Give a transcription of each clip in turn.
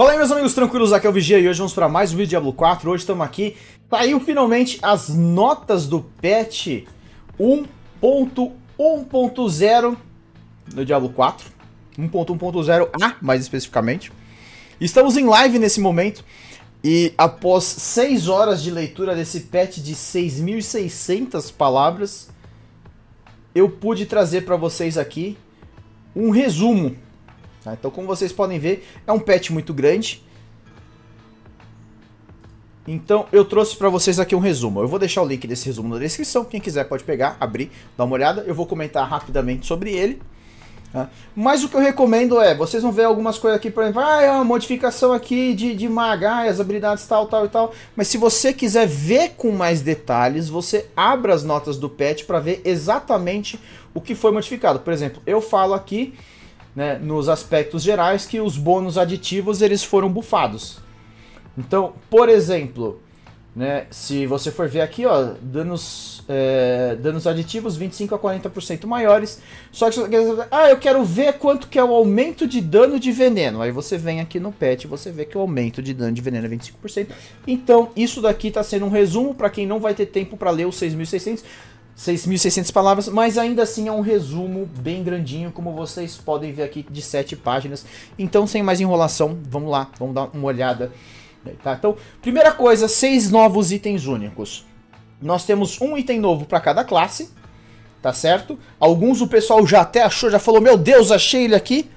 Fala aí meus amigos tranquilos, aqui é o Vigia e hoje vamos para mais um vídeo de Diablo 4. Hoje estamos aqui, saiu finalmente as notas do patch 1.1.0 do Diablo 4. 1.1.0A, mais especificamente. Estamos em live nesse momento e após 6 horas de leitura desse patch de 6.600 palavras, eu pude trazer para vocês aqui um resumo Tá? Então, como vocês podem ver, é um patch muito grande. Então, eu trouxe para vocês aqui um resumo. Eu vou deixar o link desse resumo na descrição. Quem quiser pode pegar, abrir, dar uma olhada. Eu vou comentar rapidamente sobre ele. Tá? Mas o que eu recomendo é, vocês vão ver algumas coisas aqui, por exemplo, ah, é uma modificação aqui de, de maga, ah, as habilidades tal, tal e tal. Mas se você quiser ver com mais detalhes, você abre as notas do patch para ver exatamente o que foi modificado. Por exemplo, eu falo aqui né, nos aspectos gerais que os bônus aditivos eles foram bufados. Então, por exemplo, né, se você for ver aqui, ó, danos, é, danos aditivos 25 a 40% maiores. Só que ah, eu quero ver quanto que é o aumento de dano de veneno. Aí você vem aqui no pet e você vê que o aumento de dano de veneno é 25%. Então, isso daqui está sendo um resumo para quem não vai ter tempo para ler os 6600. 6.600 palavras, mas ainda assim é um resumo bem grandinho, como vocês podem ver aqui, de 7 páginas. Então, sem mais enrolação, vamos lá, vamos dar uma olhada. Tá? Então, primeira coisa, seis novos itens únicos. Nós temos um item novo para cada classe, tá certo? Alguns o pessoal já até achou, já falou, meu Deus, achei ele aqui,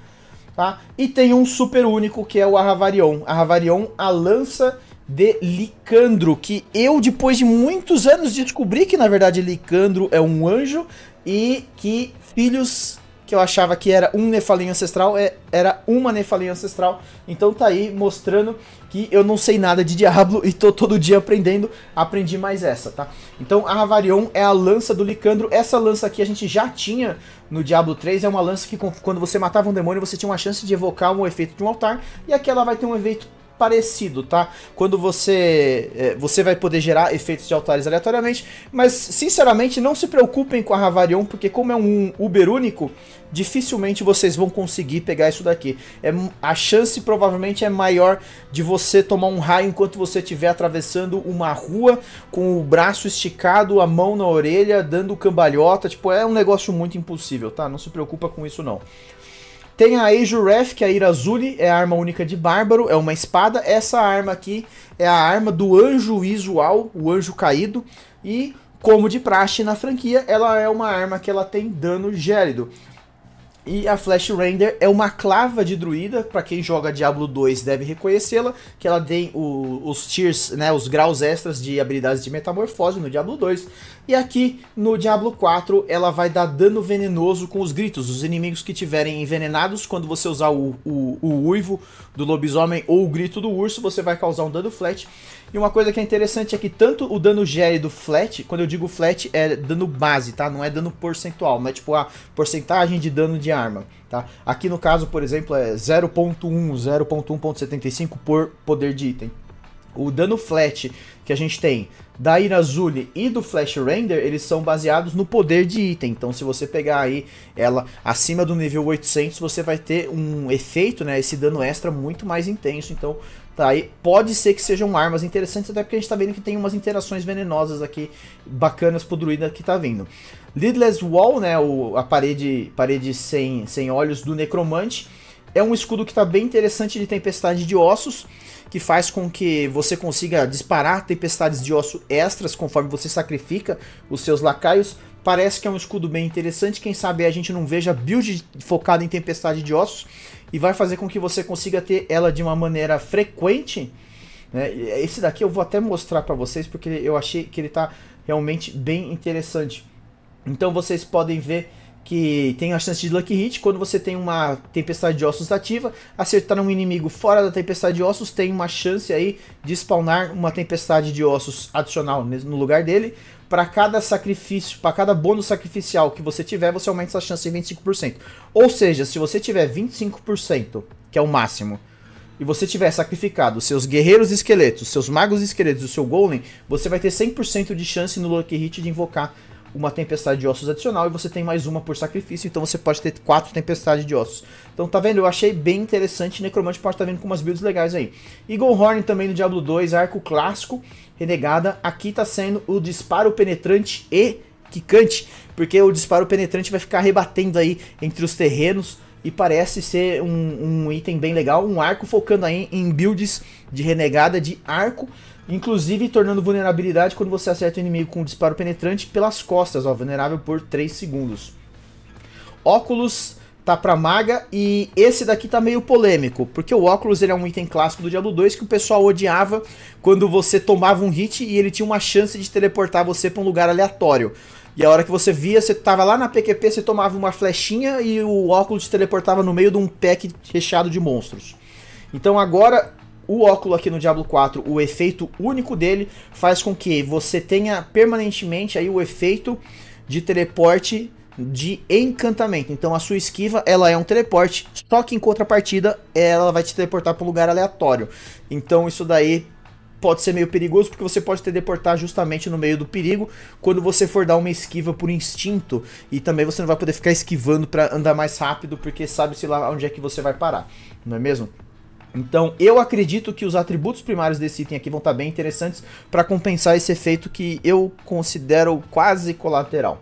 tá? E tem um super único que é o Arravarion. Arravarion, a lança de Licandro, que eu, depois de muitos anos, descobri que na verdade Licandro é um anjo e que filhos que eu achava que era um Nefalim ancestral, é, era uma Nefalim ancestral. Então tá aí mostrando que eu não sei nada de Diablo e tô todo dia aprendendo. Aprendi mais essa, tá? Então a Ravarion é a lança do Licandro. Essa lança aqui a gente já tinha no Diablo 3. É uma lança que quando você matava um demônio, você tinha uma chance de evocar um efeito de um altar. E aqui ela vai ter um efeito parecido, tá? Quando você é, você vai poder gerar efeitos de altares aleatoriamente, mas sinceramente não se preocupem com a Ravarion porque como é um Uber único, dificilmente vocês vão conseguir pegar isso daqui. É, a chance provavelmente é maior de você tomar um raio enquanto você estiver atravessando uma rua com o braço esticado, a mão na orelha, dando cambalhota, tipo, é um negócio muito impossível, tá? Não se preocupa com isso não. Tem a Eiju Ref, que é a Irazuli, é a arma única de Bárbaro, é uma espada. Essa arma aqui é a arma do Anjo Visual, o Anjo Caído. E, como de praxe na franquia, ela é uma arma que ela tem dano gélido. E a Flash Render é uma clava de druida, para quem joga Diablo 2 deve reconhecê-la, que ela tem o, os tiers, né, os graus extras de habilidades de metamorfose no Diablo 2. E aqui no Diablo 4 ela vai dar dano venenoso com os gritos. Os inimigos que tiverem envenenados, quando você usar o, o, o uivo do lobisomem ou o grito do urso, você vai causar um dano flat. E uma coisa que é interessante é que tanto o dano gélido flat, quando eu digo flat, é dano base, tá? Não é dano percentual, não é tipo a porcentagem de dano de arma, tá? Aqui no caso, por exemplo, é 0.1, 0.1.75 por poder de item. O dano flat que a gente tem da Irazuli e do Flash Render, eles são baseados no poder de item. Então se você pegar aí ela acima do nível 800, você vai ter um efeito, né, esse dano extra muito mais intenso. Então tá aí, pode ser que sejam armas interessantes, até porque a gente tá vendo que tem umas interações venenosas aqui bacanas pro druida que tá vindo. Lidless Wall, né, o, a parede, parede sem, sem olhos do Necromante, é um escudo que tá bem interessante de tempestade de ossos que faz com que você consiga disparar tempestades de osso extras conforme você sacrifica os seus lacaios. Parece que é um escudo bem interessante, quem sabe a gente não veja build focada em tempestade de ossos e vai fazer com que você consiga ter ela de uma maneira frequente. Né? Esse daqui eu vou até mostrar para vocês porque eu achei que ele está realmente bem interessante. Então vocês podem ver que tem a chance de Lucky Hit. Quando você tem uma Tempestade de Ossos ativa, acertar um inimigo fora da Tempestade de Ossos tem uma chance aí de spawnar uma Tempestade de Ossos adicional no lugar dele. Para cada sacrifício, para cada bônus sacrificial que você tiver, você aumenta essa chance em 25%. Ou seja, se você tiver 25%, que é o máximo, e você tiver sacrificado seus guerreiros esqueletos, seus magos esqueletos e o seu golem, você vai ter 100% de chance no Lucky Hit de invocar uma tempestade de ossos adicional e você tem mais uma por sacrifício, então você pode ter quatro tempestades de ossos. Então tá vendo? Eu achei bem interessante, Necromante pode estar tá vendo vindo com umas builds legais aí. Eagle Horn também no Diablo 2, arco clássico, renegada. Aqui tá sendo o disparo penetrante e quicante, porque o disparo penetrante vai ficar rebatendo aí entre os terrenos e parece ser um, um item bem legal, um arco focando aí em builds de renegada de arco inclusive tornando vulnerabilidade quando você acerta o inimigo com um disparo penetrante pelas costas, ó, vulnerável por 3 segundos. Óculos tá pra maga e esse daqui tá meio polêmico, porque o óculos ele é um item clássico do Diablo 2 que o pessoal odiava quando você tomava um hit e ele tinha uma chance de teleportar você para um lugar aleatório. E a hora que você via, você tava lá na PQP, você tomava uma flechinha e o óculos te teleportava no meio de um pack recheado de monstros. Então agora o óculo aqui no Diablo 4, o efeito único dele faz com que você tenha permanentemente aí o efeito de teleporte de encantamento. Então a sua esquiva, ela é um teleporte, só que em contrapartida, ela vai te teleportar para um lugar aleatório. Então isso daí pode ser meio perigoso porque você pode teleportar justamente no meio do perigo quando você for dar uma esquiva por instinto e também você não vai poder ficar esquivando para andar mais rápido porque sabe se lá onde é que você vai parar, não é mesmo? Então, eu acredito que os atributos primários desse item aqui vão estar tá bem interessantes para compensar esse efeito que eu considero quase colateral.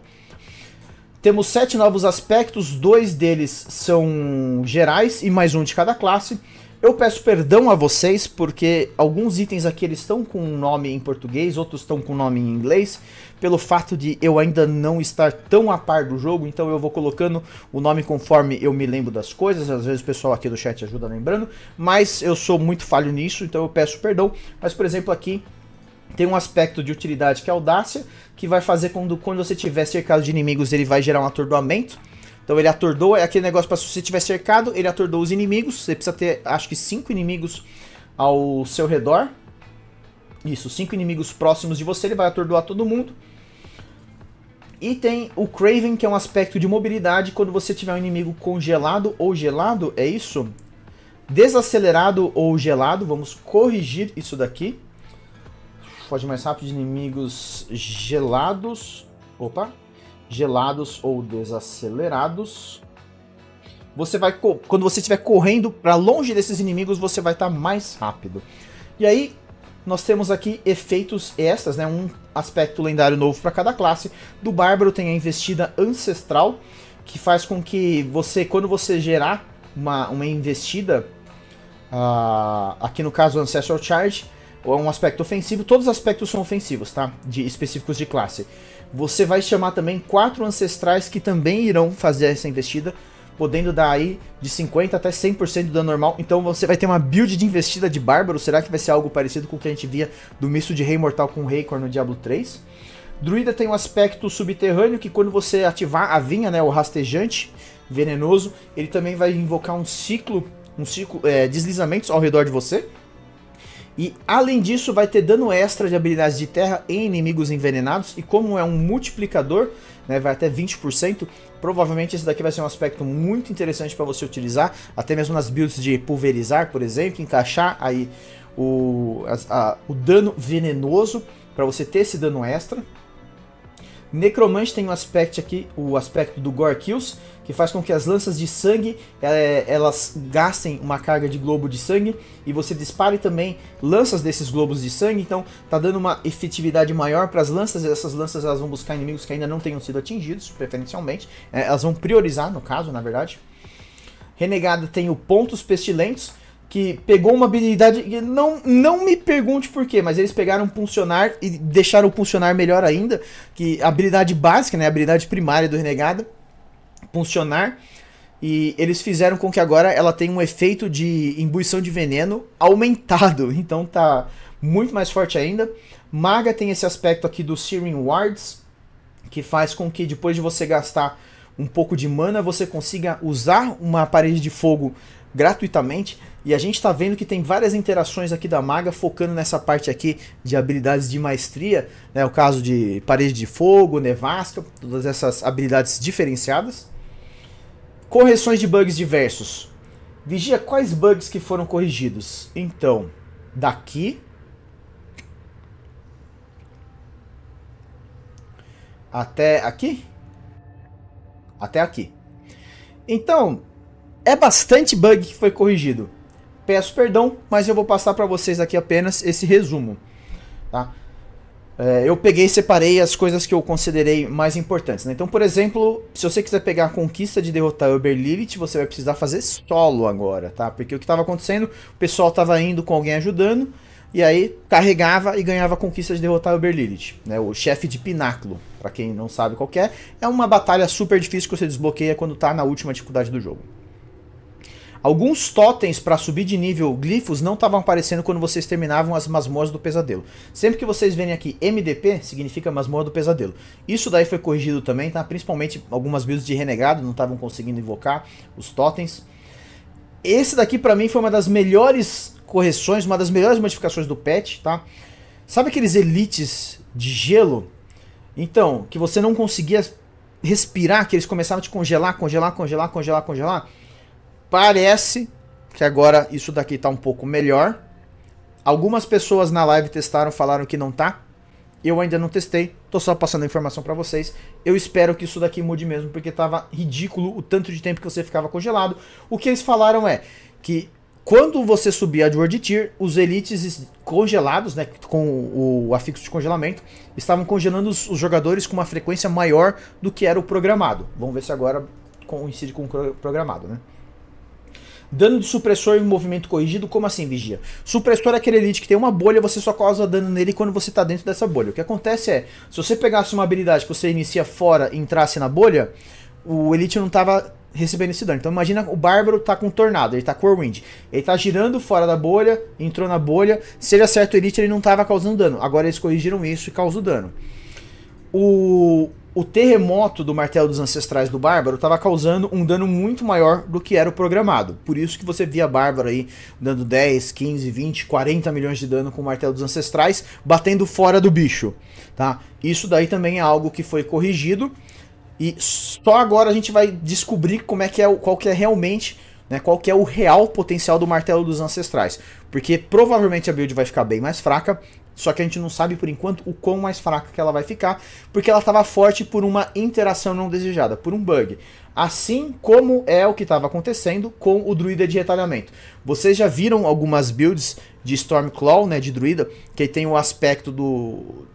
Temos sete novos aspectos, dois deles são gerais e mais um de cada classe. Eu peço perdão a vocês porque alguns itens aqui eles estão com um nome em português, outros estão com nome em inglês pelo fato de eu ainda não estar tão a par do jogo, então eu vou colocando o nome conforme eu me lembro das coisas. Às vezes o pessoal aqui do chat ajuda lembrando, mas eu sou muito falho nisso, então eu peço perdão. Mas, por exemplo, aqui tem um aspecto de utilidade que é a audácia, que vai fazer quando, quando você tiver cercado de inimigos, ele vai gerar um atordoamento. Então ele atordoa, é aquele negócio para se você tiver cercado, ele atordoa os inimigos. Você precisa ter, acho que, cinco inimigos ao seu redor. Isso, cinco inimigos próximos de você, ele vai atordoar todo mundo. E tem o Craven, que é um aspecto de mobilidade quando você tiver um inimigo congelado ou gelado, é isso? Desacelerado ou gelado, vamos corrigir isso daqui. Foge mais rápido de inimigos gelados. Opa! Gelados ou desacelerados. Você vai quando você estiver correndo para longe desses inimigos, você vai estar tá mais rápido. E aí nós temos aqui efeitos extras, né? Um aspecto lendário novo para cada classe. Do Bárbaro tem a investida ancestral, que faz com que você, quando você gerar uma, uma investida, uh, aqui no caso Ancestral Charge, ou é um aspecto ofensivo, todos os aspectos são ofensivos, tá? De, específicos de classe. Você vai chamar também quatro ancestrais que também irão fazer essa investida podendo dar aí de 50% até 100% do dano normal. Então você vai ter uma build de investida de Bárbaro. Será que vai ser algo parecido com o que a gente via do misto de Rei Mortal com Reikor no Diablo 3? Druida tem um aspecto subterrâneo que quando você ativar a vinha, né, o rastejante venenoso, ele também vai invocar um ciclo, um ciclo é, deslizamentos ao redor de você. E além disso, vai ter dano extra de habilidades de terra em inimigos envenenados. E como é um multiplicador, né, vai até 20%. Provavelmente esse daqui vai ser um aspecto muito interessante para você utilizar, até mesmo nas builds de pulverizar, por exemplo, encaixar aí o, a, a, o dano venenoso para você ter esse dano extra. Necromante tem um aspecto aqui, o aspecto do Gore Kills, que faz com que as lanças de sangue eh, elas gastem uma carga de globo de sangue e você dispare também lanças desses globos de sangue, então tá dando uma efetividade maior para as lanças, essas lanças elas vão buscar inimigos que ainda não tenham sido atingidos, preferencialmente, é, elas vão priorizar no caso, na verdade. renegada tem o Pontos Pestilentes, que pegou uma habilidade. Não, não me pergunte por quê, mas eles pegaram funcionar e deixaram o melhor ainda, que a habilidade básica, né, a habilidade primária do Renegado funcionar. E eles fizeram com que agora ela tenha um efeito de imbuição de veneno aumentado. Então tá muito mais forte ainda. Maga tem esse aspecto aqui do Searing Wards, que faz com que depois de você gastar um pouco de mana, você consiga usar uma parede de fogo gratuitamente. E a gente está vendo que tem várias interações aqui da maga focando nessa parte aqui de habilidades de maestria, né? o caso de parede de fogo, nevasca, todas essas habilidades diferenciadas. Correções de bugs diversos. Vigia quais bugs que foram corrigidos. Então, daqui até aqui? Até aqui. Então, é bastante bug que foi corrigido. Peço perdão, mas eu vou passar para vocês aqui apenas esse resumo. Tá? É, eu peguei e separei as coisas que eu considerei mais importantes. Né? Então, por exemplo, se você quiser pegar a conquista de derrotar o Lilith, você vai precisar fazer solo agora, tá? Porque o que estava acontecendo, o pessoal estava indo com alguém ajudando, e aí carregava e ganhava a conquista de derrotar o Lilith, né? o chefe de Pináculo. Para quem não sabe qual é, é uma batalha super difícil que você desbloqueia quando está na última dificuldade do jogo. Alguns totens para subir de nível glifos não estavam aparecendo quando vocês terminavam as masmorras do pesadelo. Sempre que vocês verem aqui MDP, significa masmorra do pesadelo. Isso daí foi corrigido também, tá? Principalmente algumas builds de renegado não estavam conseguindo invocar os totens. Esse daqui para mim foi uma das melhores correções, uma das melhores modificações do patch, tá? Sabe aqueles elites de gelo? Então, que você não conseguia respirar, que eles começavam a te congelar, congelar, congelar, congelar, congelar. Parece que agora isso daqui tá um pouco melhor. Algumas pessoas na live testaram, falaram que não tá. Eu ainda não testei, tô só passando a informação para vocês. Eu espero que isso daqui mude mesmo, porque tava ridículo o tanto de tempo que você ficava congelado. O que eles falaram é que quando você subia de World Tier, os elites congelados, né, com o afixo de congelamento, estavam congelando os, os jogadores com uma frequência maior do que era o programado. Vamos ver se agora coincide com o programado, né? Dano de supressor em movimento corrigido, como assim, vigia? Supressor é aquele elite que tem uma bolha, você só causa dano nele quando você está dentro dessa bolha. O que acontece é, se você pegasse uma habilidade que você inicia fora e entrasse na bolha, o elite não estava recebendo esse dano. Então imagina o Bárbaro tá com tornado, ele tá com Wind, Ele tá girando fora da bolha, entrou na bolha. Se ele acerta o Elite, ele não tava causando dano. Agora eles corrigiram isso e causa o dano. O o terremoto do martelo dos ancestrais do Bárbaro estava causando um dano muito maior do que era o programado. Por isso que você via Bárbaro aí dando 10, 15, 20, 40 milhões de dano com o martelo dos ancestrais, batendo fora do bicho, tá? Isso daí também é algo que foi corrigido e só agora a gente vai descobrir como é que é, qual que é realmente né, qual que é o real potencial do martelo dos ancestrais. Porque provavelmente a build vai ficar bem mais fraca, só que a gente não sabe por enquanto o quão mais fraca que ela vai ficar, porque ela estava forte por uma interação não desejada, por um bug. Assim como é o que estava acontecendo com o druida de retalhamento. Vocês já viram algumas builds de Stormclaw, né, de druida, que tem o aspecto do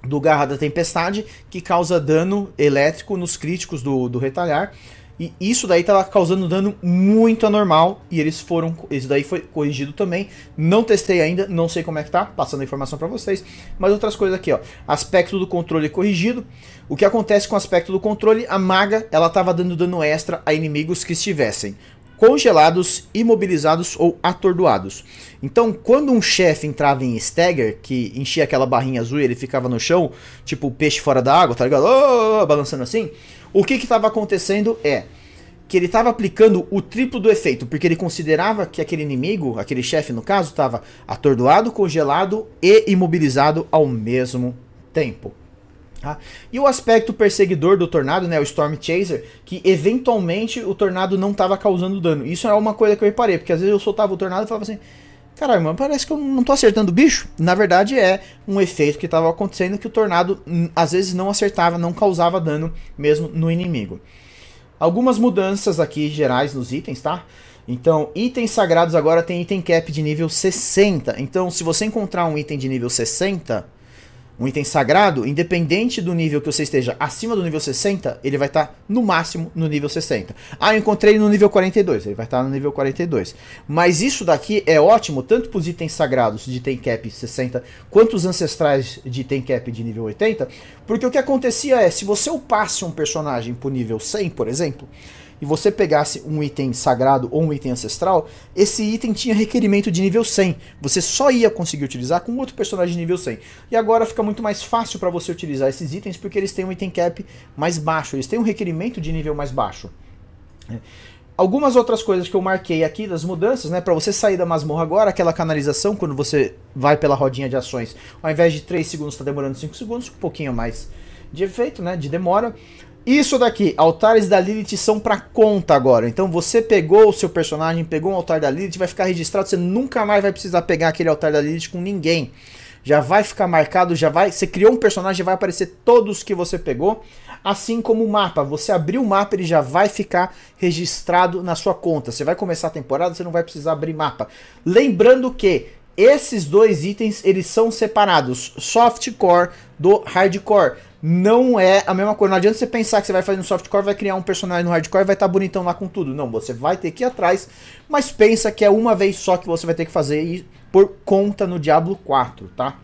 do Garra da Tempestade, que causa dano elétrico nos críticos do, do retalhar. E isso daí estava causando dano muito anormal. E eles foram. Isso daí foi corrigido também. Não testei ainda, não sei como é que tá, passando a informação para vocês. Mas outras coisas aqui, ó. Aspecto do controle corrigido. O que acontece com o aspecto do controle? A maga ela estava dando dano extra a inimigos que estivessem congelados, imobilizados ou atordoados. Então, quando um chefe entrava em stagger, que enchia aquela barrinha azul e ele ficava no chão, tipo peixe fora da água, tá ligado? Oh, balançando assim. O que estava acontecendo é que ele estava aplicando o triplo do efeito, porque ele considerava que aquele inimigo, aquele chefe no caso, estava atordoado, congelado e imobilizado ao mesmo tempo. Tá? E o aspecto perseguidor do tornado, né, o Storm Chaser, que eventualmente o tornado não estava causando dano. Isso é uma coisa que eu reparei, porque às vezes eu soltava o tornado e falava assim, Caralho, mano, parece que eu não tô acertando o bicho. Na verdade, é um efeito que estava acontecendo que o tornado hum, às vezes não acertava, não causava dano mesmo no inimigo. Algumas mudanças aqui gerais nos itens, tá? Então, itens sagrados agora tem item cap de nível 60. Então, se você encontrar um item de nível 60, um item sagrado, independente do nível que você esteja acima do nível 60, ele vai estar tá, no máximo no nível 60. Ah, eu encontrei no nível 42, ele vai estar tá no nível 42. Mas isso daqui é ótimo tanto para os itens sagrados de item cap 60, quanto os ancestrais de item cap de nível 80, porque o que acontecia é, se você upasse um personagem para nível 100, por exemplo, e você pegasse um item sagrado ou um item ancestral, esse item tinha requerimento de nível 100. Você só ia conseguir utilizar com outro personagem de nível 100. E agora fica muito mais fácil para você utilizar esses itens porque eles têm um item cap mais baixo, eles têm um requerimento de nível mais baixo. É. Algumas outras coisas que eu marquei aqui das mudanças, né? Para você sair da masmorra agora, aquela canalização, quando você vai pela rodinha de ações, ao invés de 3 segundos, está demorando 5 segundos, um pouquinho mais de efeito, né? De demora. Isso daqui, altares da Lilith são para conta agora. Então você pegou o seu personagem, pegou um altar da Lilith, vai ficar registrado, você nunca mais vai precisar pegar aquele altar da Lilith com ninguém. Já vai ficar marcado, já vai, você criou um personagem, vai aparecer todos que você pegou, assim como o mapa. Você abriu o mapa, ele já vai ficar registrado na sua conta. Você vai começar a temporada, você não vai precisar abrir mapa. Lembrando que esses dois itens, eles são separados. Softcore do hardcore. Não é a mesma coisa. Não adianta você pensar que você vai fazer no softcore, vai criar um personagem no hardcore e vai estar tá bonitão lá com tudo. Não, você vai ter que ir atrás, mas pensa que é uma vez só que você vai ter que fazer e por conta no Diablo 4, tá?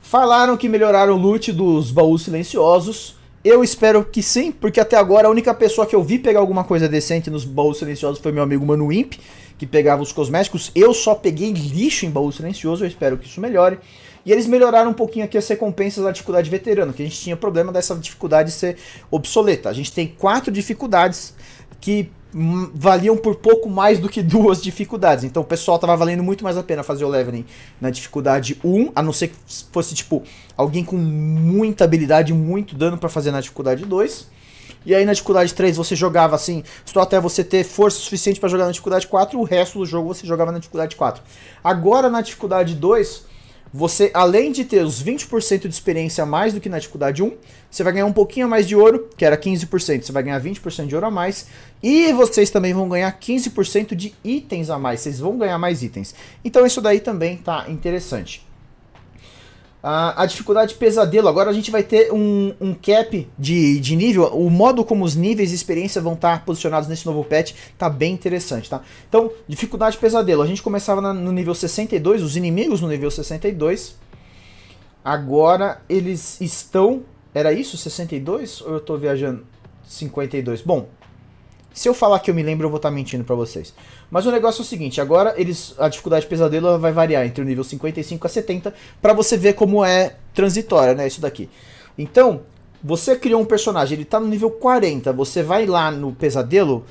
Falaram que melhoraram o loot dos baús silenciosos. Eu espero que sim, porque até agora a única pessoa que eu vi pegar alguma coisa decente nos baús silenciosos foi meu amigo Mano Imp que pegava os cosméticos. Eu só peguei lixo em baú silencioso, eu espero que isso melhore. E eles melhoraram um pouquinho aqui as recompensas da dificuldade veterano, que a gente tinha problema dessa dificuldade ser obsoleta. A gente tem quatro dificuldades que hum, valiam por pouco mais do que duas dificuldades. Então o pessoal tava valendo muito mais a pena fazer o leveling na dificuldade 1, a não ser que fosse tipo alguém com muita habilidade, muito dano para fazer na dificuldade 2. E aí na dificuldade 3 você jogava assim, só até você ter força suficiente para jogar na dificuldade 4, o resto do jogo você jogava na dificuldade 4. Agora na dificuldade 2, você além de ter os 20% de experiência a mais do que na dificuldade 1, você vai ganhar um pouquinho a mais de ouro, que era 15%, você vai ganhar 20% de ouro a mais, e vocês também vão ganhar 15% de itens a mais, vocês vão ganhar mais itens. Então isso daí também tá interessante a, a dificuldade pesadelo. Agora a gente vai ter um, um cap de, de nível. O modo como os níveis de experiência vão estar posicionados nesse novo patch tá bem interessante, tá? Então, dificuldade pesadelo. A gente começava na, no nível 62, os inimigos no nível 62. Agora eles estão. Era isso? 62? Ou eu tô viajando? 52. Bom, se eu falar que eu me lembro, eu vou estar tá mentindo para vocês. Mas o negócio é o seguinte, agora eles a dificuldade de pesadelo vai variar entre o nível 55 a 70 para você ver como é transitória, né, isso daqui. Então, você criou um personagem, ele tá no nível 40, você vai lá no pesadelo,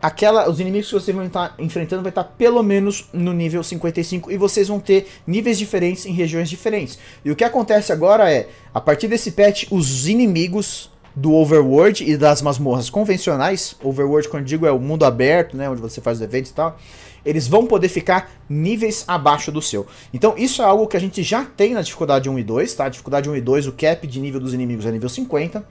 aquela os inimigos que você vai estar tá enfrentando vai estar tá pelo menos no nível 55 e vocês vão ter níveis diferentes em regiões diferentes. E o que acontece agora é, a partir desse patch, os inimigos do overworld e das masmorras convencionais, overworld quando digo é o mundo aberto, né, onde você faz os eventos e tal, eles vão poder ficar níveis abaixo do seu. Então isso é algo que a gente já tem na dificuldade 1 e 2, tá? Dificuldade 1 e 2, o cap de nível dos inimigos é nível 50.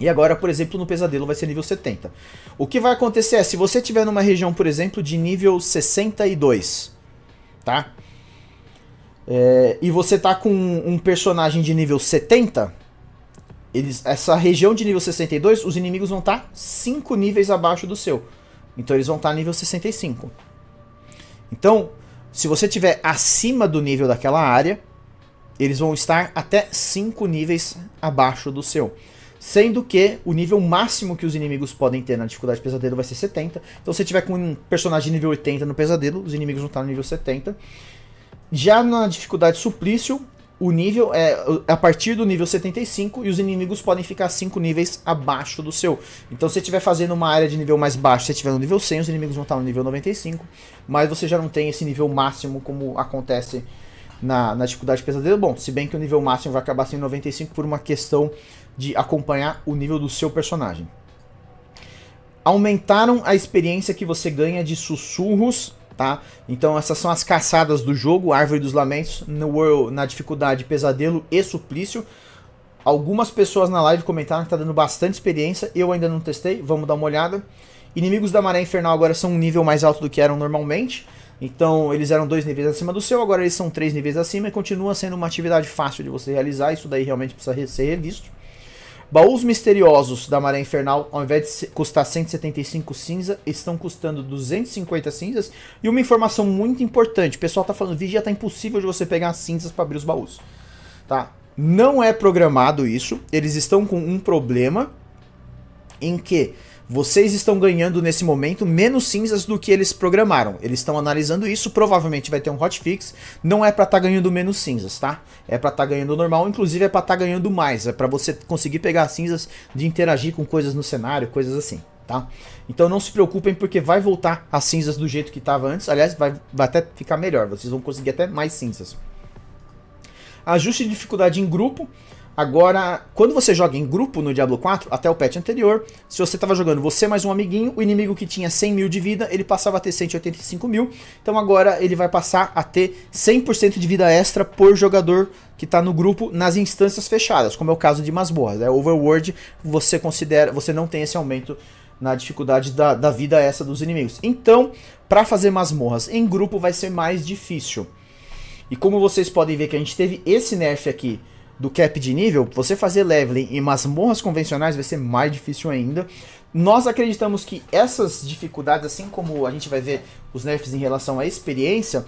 E agora, por exemplo, no pesadelo vai ser nível 70. O que vai acontecer é, se você tiver numa região, por exemplo, de nível 62, tá? É, e você tá com um personagem de nível 70, eles, essa região de nível 62, os inimigos vão estar tá 5 níveis abaixo do seu. Então eles vão estar tá nível 65. Então, se você estiver acima do nível daquela área, eles vão estar até 5 níveis abaixo do seu. Sendo que o nível máximo que os inimigos podem ter na dificuldade pesadelo vai ser 70. Então se você tiver com um personagem nível 80 no pesadelo, os inimigos vão estar tá no nível 70. Já na dificuldade suplício, o nível é a partir do nível 75 e os inimigos podem ficar 5 níveis abaixo do seu. Então se você estiver fazendo uma área de nível mais baixo, se você estiver no nível 100, os inimigos vão estar no nível 95, mas você já não tem esse nível máximo como acontece na, na dificuldade pesadelo. Bom, se bem que o nível máximo vai acabar sendo 95 por uma questão de acompanhar o nível do seu personagem. Aumentaram a experiência que você ganha de sussurros tá? Então essas são as caçadas do jogo, Árvore dos Lamentos, no World, na dificuldade Pesadelo e Suplício. Algumas pessoas na live comentaram que tá dando bastante experiência, eu ainda não testei, vamos dar uma olhada. Inimigos da Maré Infernal agora são um nível mais alto do que eram normalmente, então eles eram dois níveis acima do seu, agora eles são três níveis acima e continua sendo uma atividade fácil de você realizar, isso daí realmente precisa ser revisto. Baús misteriosos da Maré Infernal, ao invés de custar 175 cinza, estão custando 250 cinzas. E uma informação muito importante, o pessoal tá falando, vigia, tá impossível de você pegar as cinzas para abrir os baús. Tá? Não é programado isso, eles estão com um problema em que vocês estão ganhando nesse momento menos cinzas do que eles programaram. Eles estão analisando isso, provavelmente vai ter um hotfix. Não é para estar tá ganhando menos cinzas, tá? É para estar tá ganhando normal, inclusive é para estar tá ganhando mais. É para você conseguir pegar cinzas de interagir com coisas no cenário, coisas assim. Tá? Então não se preocupem porque vai voltar as cinzas do jeito que estava antes. Aliás, vai, vai até ficar melhor. Vocês vão conseguir até mais cinzas. Ajuste de dificuldade em grupo. Agora, quando você joga em grupo no Diablo 4, até o patch anterior, se você estava jogando você mais um amiguinho, o inimigo que tinha 100 mil de vida, ele passava a ter 185 mil. Então agora ele vai passar a ter 100% de vida extra por jogador que está no grupo nas instâncias fechadas, como é o caso de masmorras. Né? Overworld, você considera, você não tem esse aumento na dificuldade da, da vida extra dos inimigos. Então, para fazer masmorras em grupo vai ser mais difícil. E como vocês podem ver que a gente teve esse nerf aqui do cap de nível, você fazer leveling em masmorras convencionais vai ser mais difícil ainda. Nós acreditamos que essas dificuldades, assim como a gente vai ver os nerfs em relação à experiência,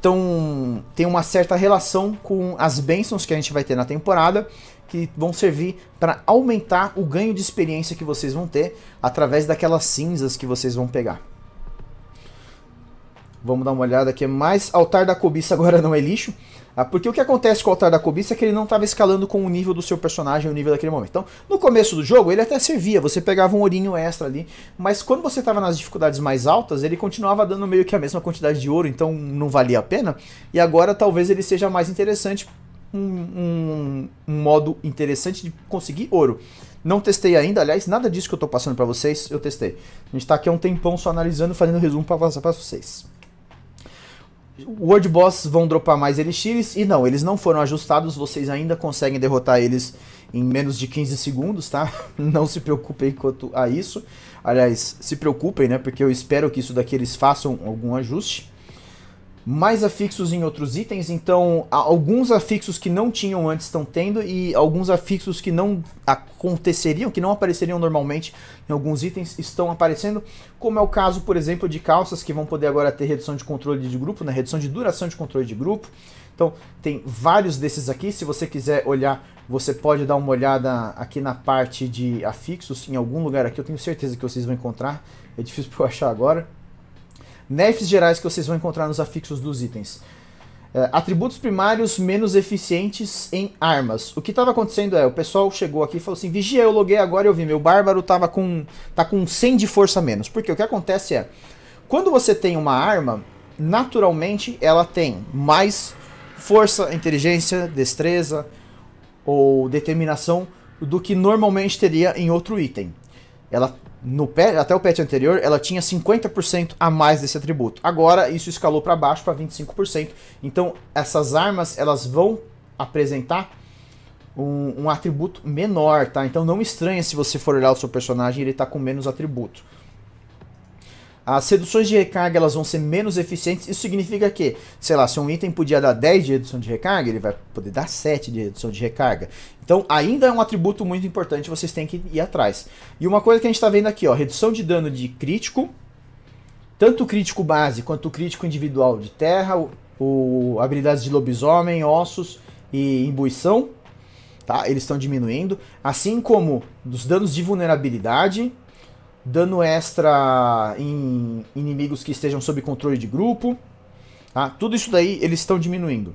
tão, tem uma certa relação com as bênçãos que a gente vai ter na temporada, que vão servir para aumentar o ganho de experiência que vocês vão ter através daquelas cinzas que vocês vão pegar. Vamos dar uma olhada aqui mais. Altar da cobiça agora não é lixo. Ah, porque o que acontece com o altar da cobiça é que ele não estava escalando com o nível do seu personagem, o nível daquele momento. Então, no começo do jogo, ele até servia, você pegava um ourinho extra ali, mas quando você estava nas dificuldades mais altas, ele continuava dando meio que a mesma quantidade de ouro, então não valia a pena. E agora talvez ele seja mais interessante, um, um, um modo interessante de conseguir ouro. Não testei ainda, aliás, nada disso que eu estou passando para vocês, eu testei. A gente está aqui há um tempão só analisando, fazendo resumo para passar para vocês. World Boss vão dropar mais Elixires. E não, eles não foram ajustados. Vocês ainda conseguem derrotar eles em menos de 15 segundos, tá? Não se preocupem quanto a isso. Aliás, se preocupem, né? Porque eu espero que isso daqui eles façam algum ajuste mais afixos em outros itens, então alguns afixos que não tinham antes estão tendo e alguns afixos que não aconteceriam, que não apareceriam normalmente em alguns itens estão aparecendo, como é o caso, por exemplo, de calças que vão poder agora ter redução de controle de grupo, né? redução de duração de controle de grupo. Então tem vários desses aqui, se você quiser olhar, você pode dar uma olhada aqui na parte de afixos, em algum lugar aqui, eu tenho certeza que vocês vão encontrar, é difícil para eu achar agora nerfs gerais que vocês vão encontrar nos afixos dos itens. É, atributos primários menos eficientes em armas. O que estava acontecendo é, o pessoal chegou aqui e falou assim, vigia, eu loguei agora e eu vi, meu bárbaro tava com, tá com 100 de força menos. Porque o que acontece é, quando você tem uma arma, naturalmente ela tem mais força, inteligência, destreza ou determinação do que normalmente teria em outro item ela no pé, até o patch anterior, ela tinha 50% a mais desse atributo. Agora isso escalou para baixo para 25%. Então essas armas elas vão apresentar um, um, atributo menor, tá? Então não estranha se você for olhar o seu personagem ele tá com menos atributo. As reduções de recarga elas vão ser menos eficientes. Isso significa que, sei lá, se um item podia dar 10 de redução de recarga, ele vai poder dar 7 de redução de recarga. Então, ainda é um atributo muito importante, vocês têm que ir atrás. E uma coisa que a gente está vendo aqui, ó, redução de dano de crítico, tanto crítico base quanto crítico individual de terra, o, o habilidades de lobisomem, ossos e imbuição, tá? Eles estão diminuindo, assim como dos danos de vulnerabilidade, dano extra em inimigos que estejam sob controle de grupo. Tá? Tudo isso daí eles estão diminuindo.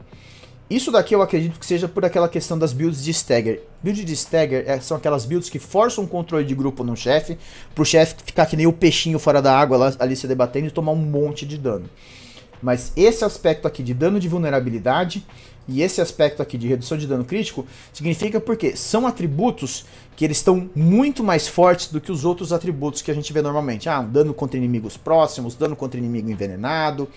Isso daqui eu acredito que seja por aquela questão das builds de stagger. Build de stagger é, são aquelas builds que forçam o controle de grupo no chefe, pro chefe ficar que nem o peixinho fora da água ali se debatendo e tomar um monte de dano. Mas esse aspecto aqui de dano de vulnerabilidade e esse aspecto aqui de redução de dano crítico significa porque são atributos que eles estão muito mais fortes do que os outros atributos que a gente vê normalmente. Ah, dano contra inimigos próximos, dano contra inimigo envenenado.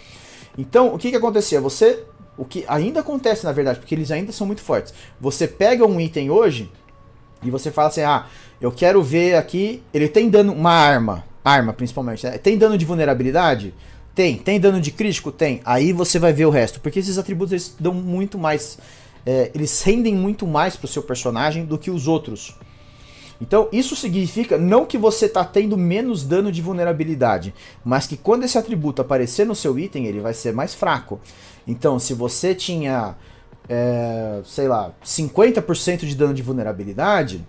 Então, o que que acontecia? Você, o que ainda acontece na verdade, porque eles ainda são muito fortes. Você pega um item hoje e você fala assim: "Ah, eu quero ver aqui, ele tem dano uma arma, arma principalmente, né? tem dano de vulnerabilidade?" Tem, tem dano de crítico? Tem. Aí você vai ver o resto. Porque esses atributos eles dão muito mais. É, eles rendem muito mais pro seu personagem do que os outros. Então, isso significa não que você está tendo menos dano de vulnerabilidade, mas que quando esse atributo aparecer no seu item, ele vai ser mais fraco. Então, se você tinha, é, sei lá, 50% de dano de vulnerabilidade,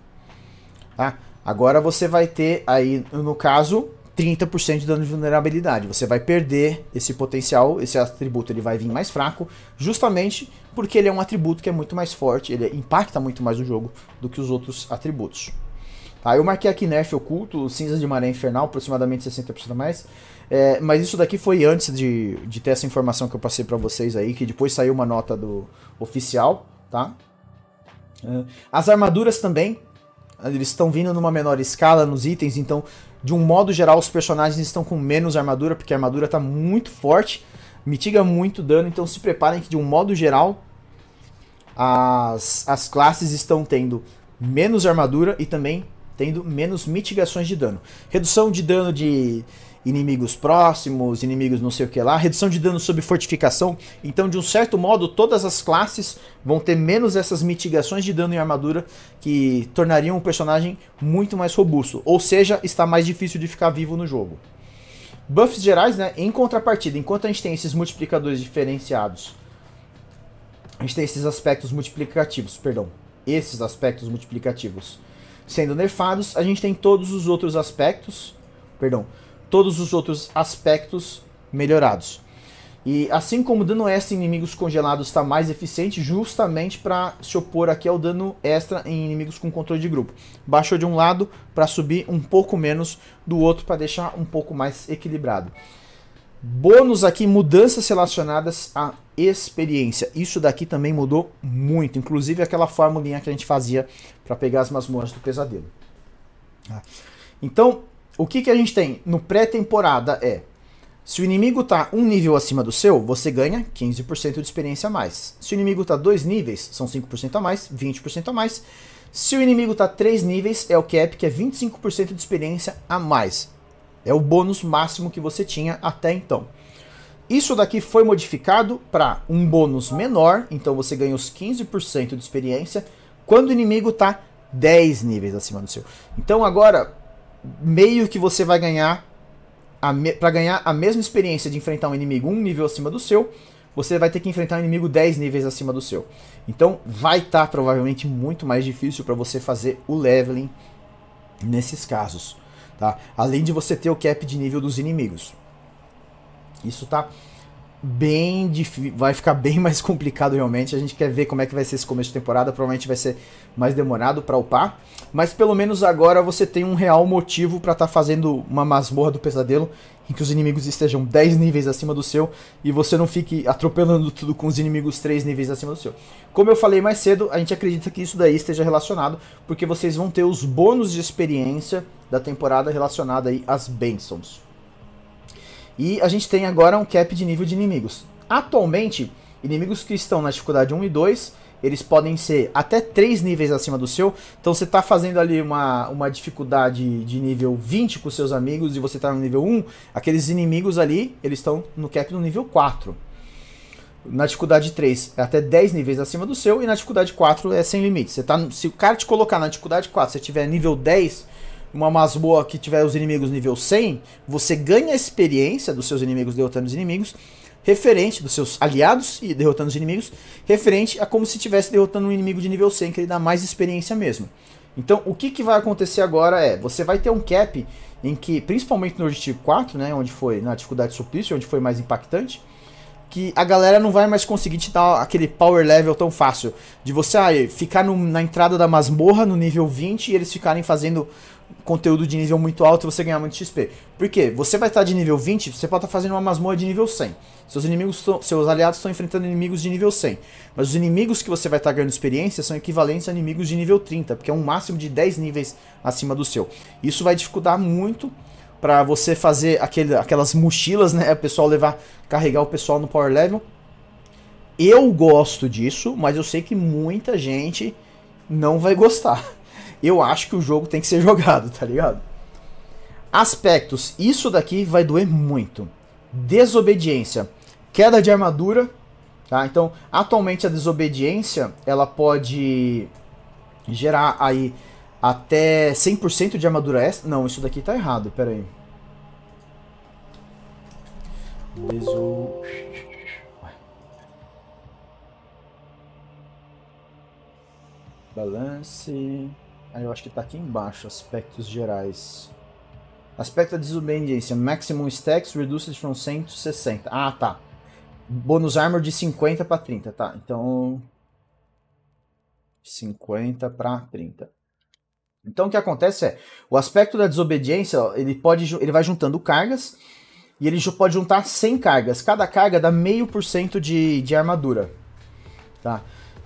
tá? agora você vai ter aí, no caso, 30% de dano de vulnerabilidade. Você vai perder esse potencial, esse atributo ele vai vir mais fraco, justamente porque ele é um atributo que é muito mais forte, ele impacta muito mais o jogo do que os outros atributos aí eu marquei aqui Nerf Oculto, cinza de Maré Infernal, aproximadamente 60% a mais. É, mas isso daqui foi antes de, de ter essa informação que eu passei para vocês aí, que depois saiu uma nota do oficial, tá? É, as armaduras também, eles estão vindo numa menor escala nos itens, então, de um modo geral, os personagens estão com menos armadura, porque a armadura tá muito forte, mitiga muito dano, então se preparem que, de um modo geral, as, as classes estão tendo menos armadura e também tendo menos mitigações de dano. Redução de dano de inimigos próximos, inimigos não sei o que lá, redução de dano sob fortificação. Então, de um certo modo, todas as classes vão ter menos essas mitigações de dano em armadura que tornariam o personagem muito mais robusto. Ou seja, está mais difícil de ficar vivo no jogo. Buffs gerais, né? Em contrapartida, enquanto a gente tem esses multiplicadores diferenciados, a gente tem esses aspectos multiplicativos, perdão, esses aspectos multiplicativos sendo nerfados. A gente tem todos os outros aspectos, perdão, todos os outros aspectos melhorados. E assim como o dano extra em inimigos congelados está mais eficiente, justamente para se opor aqui ao dano extra em inimigos com controle de grupo. Baixou de um lado para subir um pouco menos do outro para deixar um pouco mais equilibrado. Bônus aqui, mudanças relacionadas à experiência. Isso daqui também mudou muito, inclusive aquela formulinha que a gente fazia para pegar as masmorras do pesadelo. Ah. Então, o que, que a gente tem no pré-temporada é: se o inimigo está um nível acima do seu, você ganha 15% de experiência a mais. Se o inimigo está dois níveis, são 5% a mais, 20% a mais. Se o inimigo está três níveis, é o cap, que é 25% de experiência a mais. É o bônus máximo que você tinha até então. Isso daqui foi modificado para um bônus menor, então você ganha os 15% de experiência quando o inimigo está 10 níveis acima do seu. Então agora, meio que você vai ganhar, para ganhar a mesma experiência de enfrentar um inimigo um nível acima do seu, você vai ter que enfrentar um inimigo 10 níveis acima do seu. Então vai estar tá, provavelmente muito mais difícil para você fazer o leveling nesses casos. Tá? Além de você ter o cap de nível dos inimigos. Isso tá bem vai ficar bem mais complicado realmente. A gente quer ver como é que vai ser esse começo de temporada, provavelmente vai ser mais demorado para upar, mas pelo menos agora você tem um real motivo para estar tá fazendo uma masmorra do pesadelo em que os inimigos estejam 10 níveis acima do seu e você não fique atropelando tudo com os inimigos 3 níveis acima do seu. Como eu falei mais cedo, a gente acredita que isso daí esteja relacionado, porque vocês vão ter os bônus de experiência da temporada relacionada aí às bênçãos. E a gente tem agora um cap de nível de inimigos. Atualmente, inimigos que estão na dificuldade 1 e 2, eles podem ser até 3 níveis acima do seu. Então você está fazendo ali uma, uma dificuldade de nível 20 com seus amigos e você está no nível 1, aqueles inimigos ali, eles estão no cap no nível 4. Na dificuldade 3 é até 10 níveis acima do seu e na dificuldade 4 é sem limite. Você tá, se o cara te colocar na dificuldade 4, você tiver nível 10, uma masmorra que tiver os inimigos nível 100, você ganha experiência dos seus inimigos derrotando os inimigos, referente dos seus aliados e derrotando os inimigos, referente a como se estivesse derrotando um inimigo de nível 100, que ele dá mais experiência mesmo. Então, o que, que vai acontecer agora é, você vai ter um cap em que, principalmente no Objetivo 4, né, onde foi na dificuldade suplício, onde foi mais impactante, que a galera não vai mais conseguir te dar aquele power level tão fácil. De você ah, ficar no, na entrada da masmorra no nível 20 e eles ficarem fazendo conteúdo de nível muito alto e você ganhar muito XP. Por quê? Você vai estar de nível 20, você pode estar fazendo uma masmorra de nível 100. Seus inimigos, tão, seus aliados estão enfrentando inimigos de nível 100. Mas os inimigos que você vai estar ganhando experiência são equivalentes a inimigos de nível 30, porque é um máximo de 10 níveis acima do seu. Isso vai dificultar muito para você fazer aquele, aquelas mochilas, né? O pessoal levar, carregar o pessoal no power level. Eu gosto disso, mas eu sei que muita gente não vai gostar eu acho que o jogo tem que ser jogado, tá ligado? Aspectos. Isso daqui vai doer muito. Desobediência. Queda de armadura. Tá? Então, atualmente a desobediência, ela pode gerar aí até 100% de armadura extra. Não, isso daqui tá errado, pera aí. Deso... Balance... Aí eu acho que está aqui embaixo, aspectos gerais. Aspecto da desobediência, maximum stacks reduced from 160. Ah, tá. Bônus armor de 50 para 30, tá. Então 50 para 30. Então o que acontece é, o aspecto da desobediência, ele pode ele vai juntando cargas e ele pode juntar 100 cargas. Cada carga dá meio por cento de de armadura. Tá?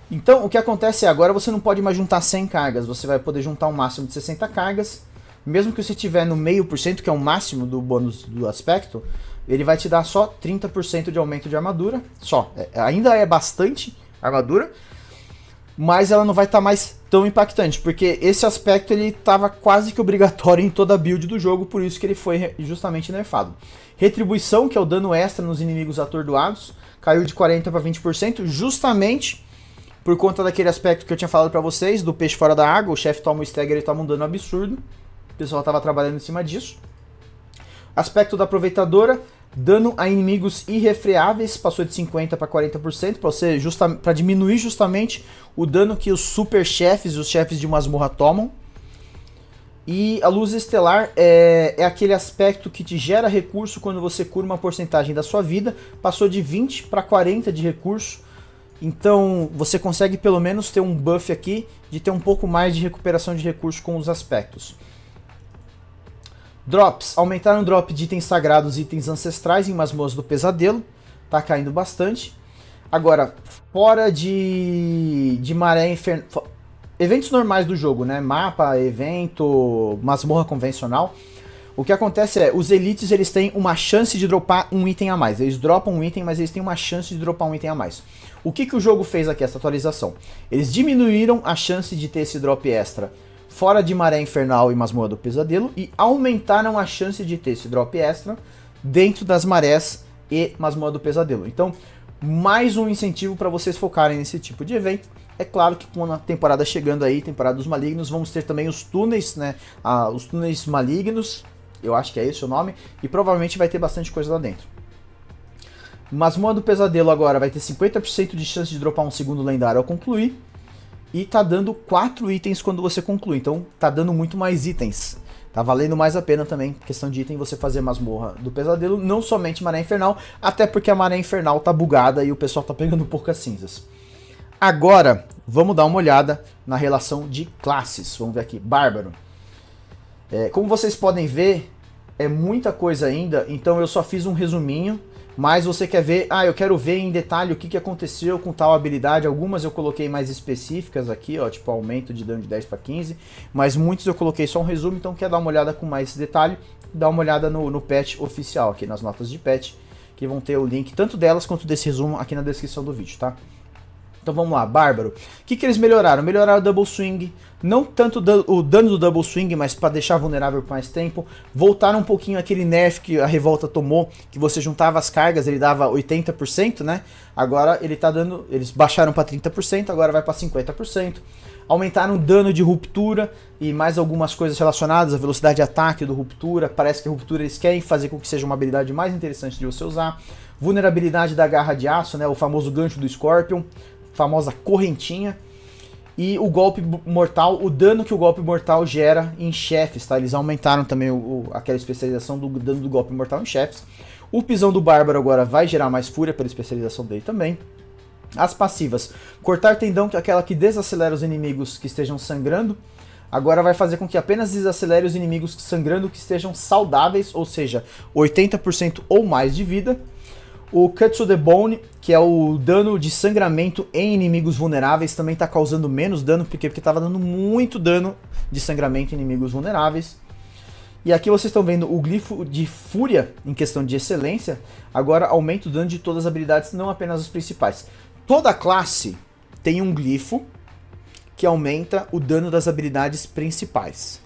Então, o que acontece é, agora você não pode mais juntar 100 cargas, você vai poder juntar um máximo de 60 cargas, mesmo que você tiver no meio por cento, que é o máximo do bônus do aspecto, ele vai te dar só 30% de aumento de armadura, só. É, é, ainda é bastante armadura, mas ela não vai estar tá mais tão impactante, porque esse aspecto ele estava quase que obrigatório em toda a build do jogo, por isso que ele foi justamente nerfado. Retribuição, que é o dano extra nos inimigos atordoados, caiu de 40 para 20%, justamente por conta daquele aspecto que eu tinha falado para vocês, do peixe fora da água, o chefe toma o stagger e toma um dano absurdo. O pessoal tava trabalhando em cima disso. Aspecto da aproveitadora, dano a inimigos irrefreáveis, passou de 50 para 40%, para justa, para diminuir justamente o dano que os super chefes e os chefes de masmorra tomam. E a luz estelar é, é, aquele aspecto que te gera recurso quando você cura uma porcentagem da sua vida. Passou de 20 para 40 de recurso. Então você consegue pelo menos ter um buff aqui de ter um pouco mais de recuperação de recurso com os aspectos. Drops. Aumentaram o drop de itens sagrados e itens ancestrais em Masmoas do Pesadelo. Tá caindo bastante. Agora, fora de, de maré inferno, Eventos normais do jogo, né? Mapa, evento, masmorra convencional. O que acontece é, os elites eles têm uma chance de dropar um item a mais. Eles dropam um item, mas eles têm uma chance de dropar um item a mais. O que, que o jogo fez aqui, essa atualização? Eles diminuíram a chance de ter esse drop extra fora de Maré Infernal e Masmoa do Pesadelo e aumentaram a chance de ter esse drop extra dentro das marés e Masmoa do Pesadelo. Então, mais um incentivo para vocês focarem nesse tipo de evento. É claro que com a temporada chegando aí, temporada dos malignos, vamos ter também os túneis, né? Ah, os túneis malignos, eu acho que é esse o nome, e provavelmente vai ter bastante coisa lá dentro. Masmorra do Pesadelo agora vai ter 50% de chance de dropar um segundo lendário ao concluir. E tá dando 4 itens quando você conclui. Então tá dando muito mais itens. Tá valendo mais a pena também, questão de item, você fazer masmorra do pesadelo, não somente maré infernal, até porque a maré infernal tá bugada e o pessoal tá pegando poucas cinzas. Agora, vamos dar uma olhada na relação de classes. Vamos ver aqui, Bárbaro. É, como vocês podem ver, é muita coisa ainda, então eu só fiz um resuminho mas você quer ver, ah, eu quero ver em detalhe o que, que aconteceu com tal habilidade. Algumas eu coloquei mais específicas aqui, ó, tipo aumento de dano de 10 para 15, mas muitos eu coloquei só um resumo, então quer dar uma olhada com mais detalhe, dá uma olhada no, no patch oficial aqui, nas notas de patch, que vão ter o link tanto delas quanto desse resumo aqui na descrição do vídeo, tá? Então vamos lá, Bárbaro. O que, que eles melhoraram? Melhoraram o double swing, não tanto o dano do double swing, mas para deixar vulnerável por mais tempo. Voltaram um pouquinho aquele nerf que a revolta tomou, que você juntava as cargas, ele dava 80%, né? Agora ele tá dando, eles baixaram para 30%, agora vai para 50%. Aumentaram o dano de ruptura e mais algumas coisas relacionadas a velocidade de ataque do ruptura. Parece que a ruptura eles querem fazer com que seja uma habilidade mais interessante de você usar vulnerabilidade da garra de aço, né, o famoso gancho do Scorpion, famosa correntinha. E o golpe mortal, o dano que o golpe mortal gera em chefes, tá? Eles aumentaram também o, o, aquela especialização do dano do golpe mortal em chefes. O pisão do bárbaro agora vai gerar mais fúria pela especialização dele também. As passivas, cortar tendão, que é aquela que desacelera os inimigos que estejam sangrando. Agora vai fazer com que apenas desacelere os inimigos sangrando que estejam saudáveis, ou seja, 80% ou mais de vida. O Cut to the Bone, que é o dano de sangramento em inimigos vulneráveis, também está causando menos dano, porque estava dando muito dano de sangramento em inimigos vulneráveis. E aqui vocês estão vendo o glifo de fúria em questão de excelência. Agora aumenta o dano de todas as habilidades, não apenas as principais. Toda classe tem um glifo que aumenta o dano das habilidades principais.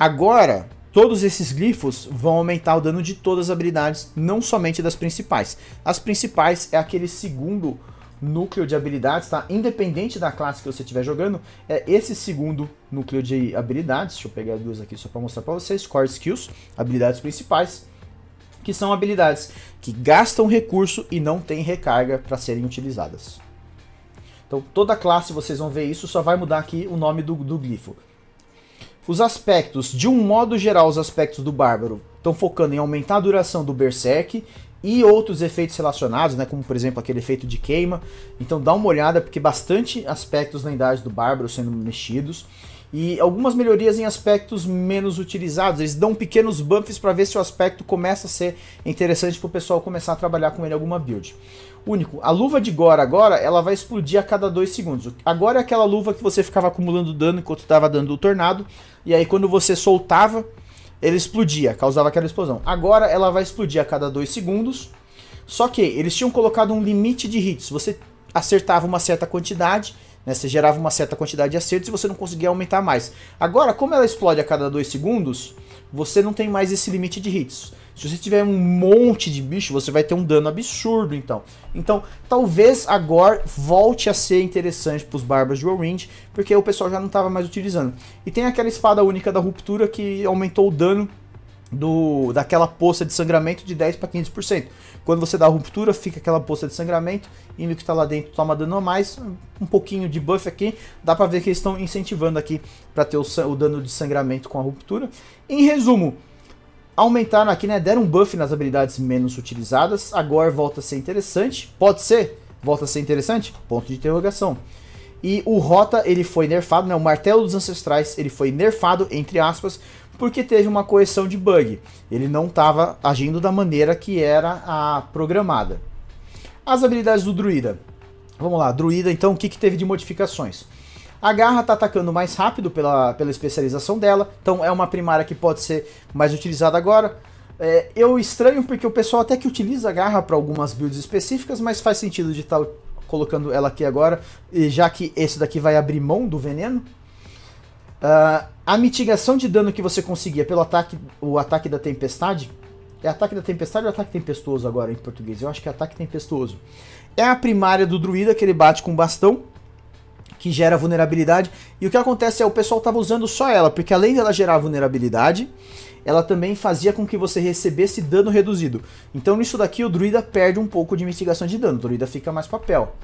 Agora, Todos esses glifos vão aumentar o dano de todas as habilidades, não somente das principais. As principais é aquele segundo núcleo de habilidades, tá? Independente da classe que você estiver jogando, é esse segundo núcleo de habilidades. Deixa eu pegar duas aqui só para mostrar para vocês. Core Skills, habilidades principais, que são habilidades que gastam recurso e não têm recarga para serem utilizadas. Então, toda classe, vocês vão ver isso, só vai mudar aqui o nome do, do glifo. Os aspectos, de um modo geral, os aspectos do Bárbaro estão focando em aumentar a duração do Berserk e outros efeitos relacionados, né, como por exemplo aquele efeito de queima. Então dá uma olhada, porque bastante aspectos lendários do Bárbaro sendo mexidos. E algumas melhorias em aspectos menos utilizados. Eles dão pequenos buffs para ver se o aspecto começa a ser interessante para o pessoal começar a trabalhar com ele alguma build único. A luva de Gora agora, ela vai explodir a cada 2 segundos. Agora é aquela luva que você ficava acumulando dano enquanto estava dando o tornado, e aí quando você soltava, ele explodia, causava aquela explosão. Agora ela vai explodir a cada 2 segundos. Só que eles tinham colocado um limite de hits. Você acertava uma certa quantidade, né? Você gerava uma certa quantidade de acertos e você não conseguia aumentar mais. Agora, como ela explode a cada 2 segundos, você não tem mais esse limite de hits. Se você tiver um monte de bicho, você vai ter um dano absurdo, então. Então, talvez agora volte a ser interessante para os Barbas de Orange, porque o pessoal já não estava mais utilizando. E tem aquela espada única da ruptura que aumentou o dano do daquela poça de sangramento de 10 para 15%. Quando você dá a ruptura, fica aquela poça de sangramento, e o que está lá dentro toma dano a mais, um pouquinho de buff aqui, dá para ver que eles estão incentivando aqui para ter o, o dano de sangramento com a ruptura. Em resumo, aumentaram aqui, né? Deram um buff nas habilidades menos utilizadas. Agora volta a ser interessante. Pode ser? Volta a ser interessante? Ponto de interrogação. E o Rota, ele foi nerfado, né? O Martelo dos Ancestrais, ele foi nerfado, entre aspas, porque teve uma correção de bug. Ele não estava agindo da maneira que era a programada. As habilidades do Druida. Vamos lá, Druida, então, o que, que teve de modificações? A garra tá atacando mais rápido pela, pela especialização dela, então é uma primária que pode ser mais utilizada agora. É, eu estranho porque o pessoal até que utiliza a garra para algumas builds específicas, mas faz sentido de estar tá colocando ela aqui agora, já que esse daqui vai abrir mão do veneno. Uh, a mitigação de dano que você conseguia pelo ataque, o ataque da tempestade, é ataque da tempestade ou ataque tempestuoso agora em português? Eu acho que é ataque tempestuoso. É a primária do druida que ele bate com bastão que gera vulnerabilidade. E o que acontece é o pessoal estava usando só ela, porque além dela gerar vulnerabilidade, ela também fazia com que você recebesse dano reduzido. Então nisso daqui o druida perde um pouco de mitigação de dano, o druida fica mais papel.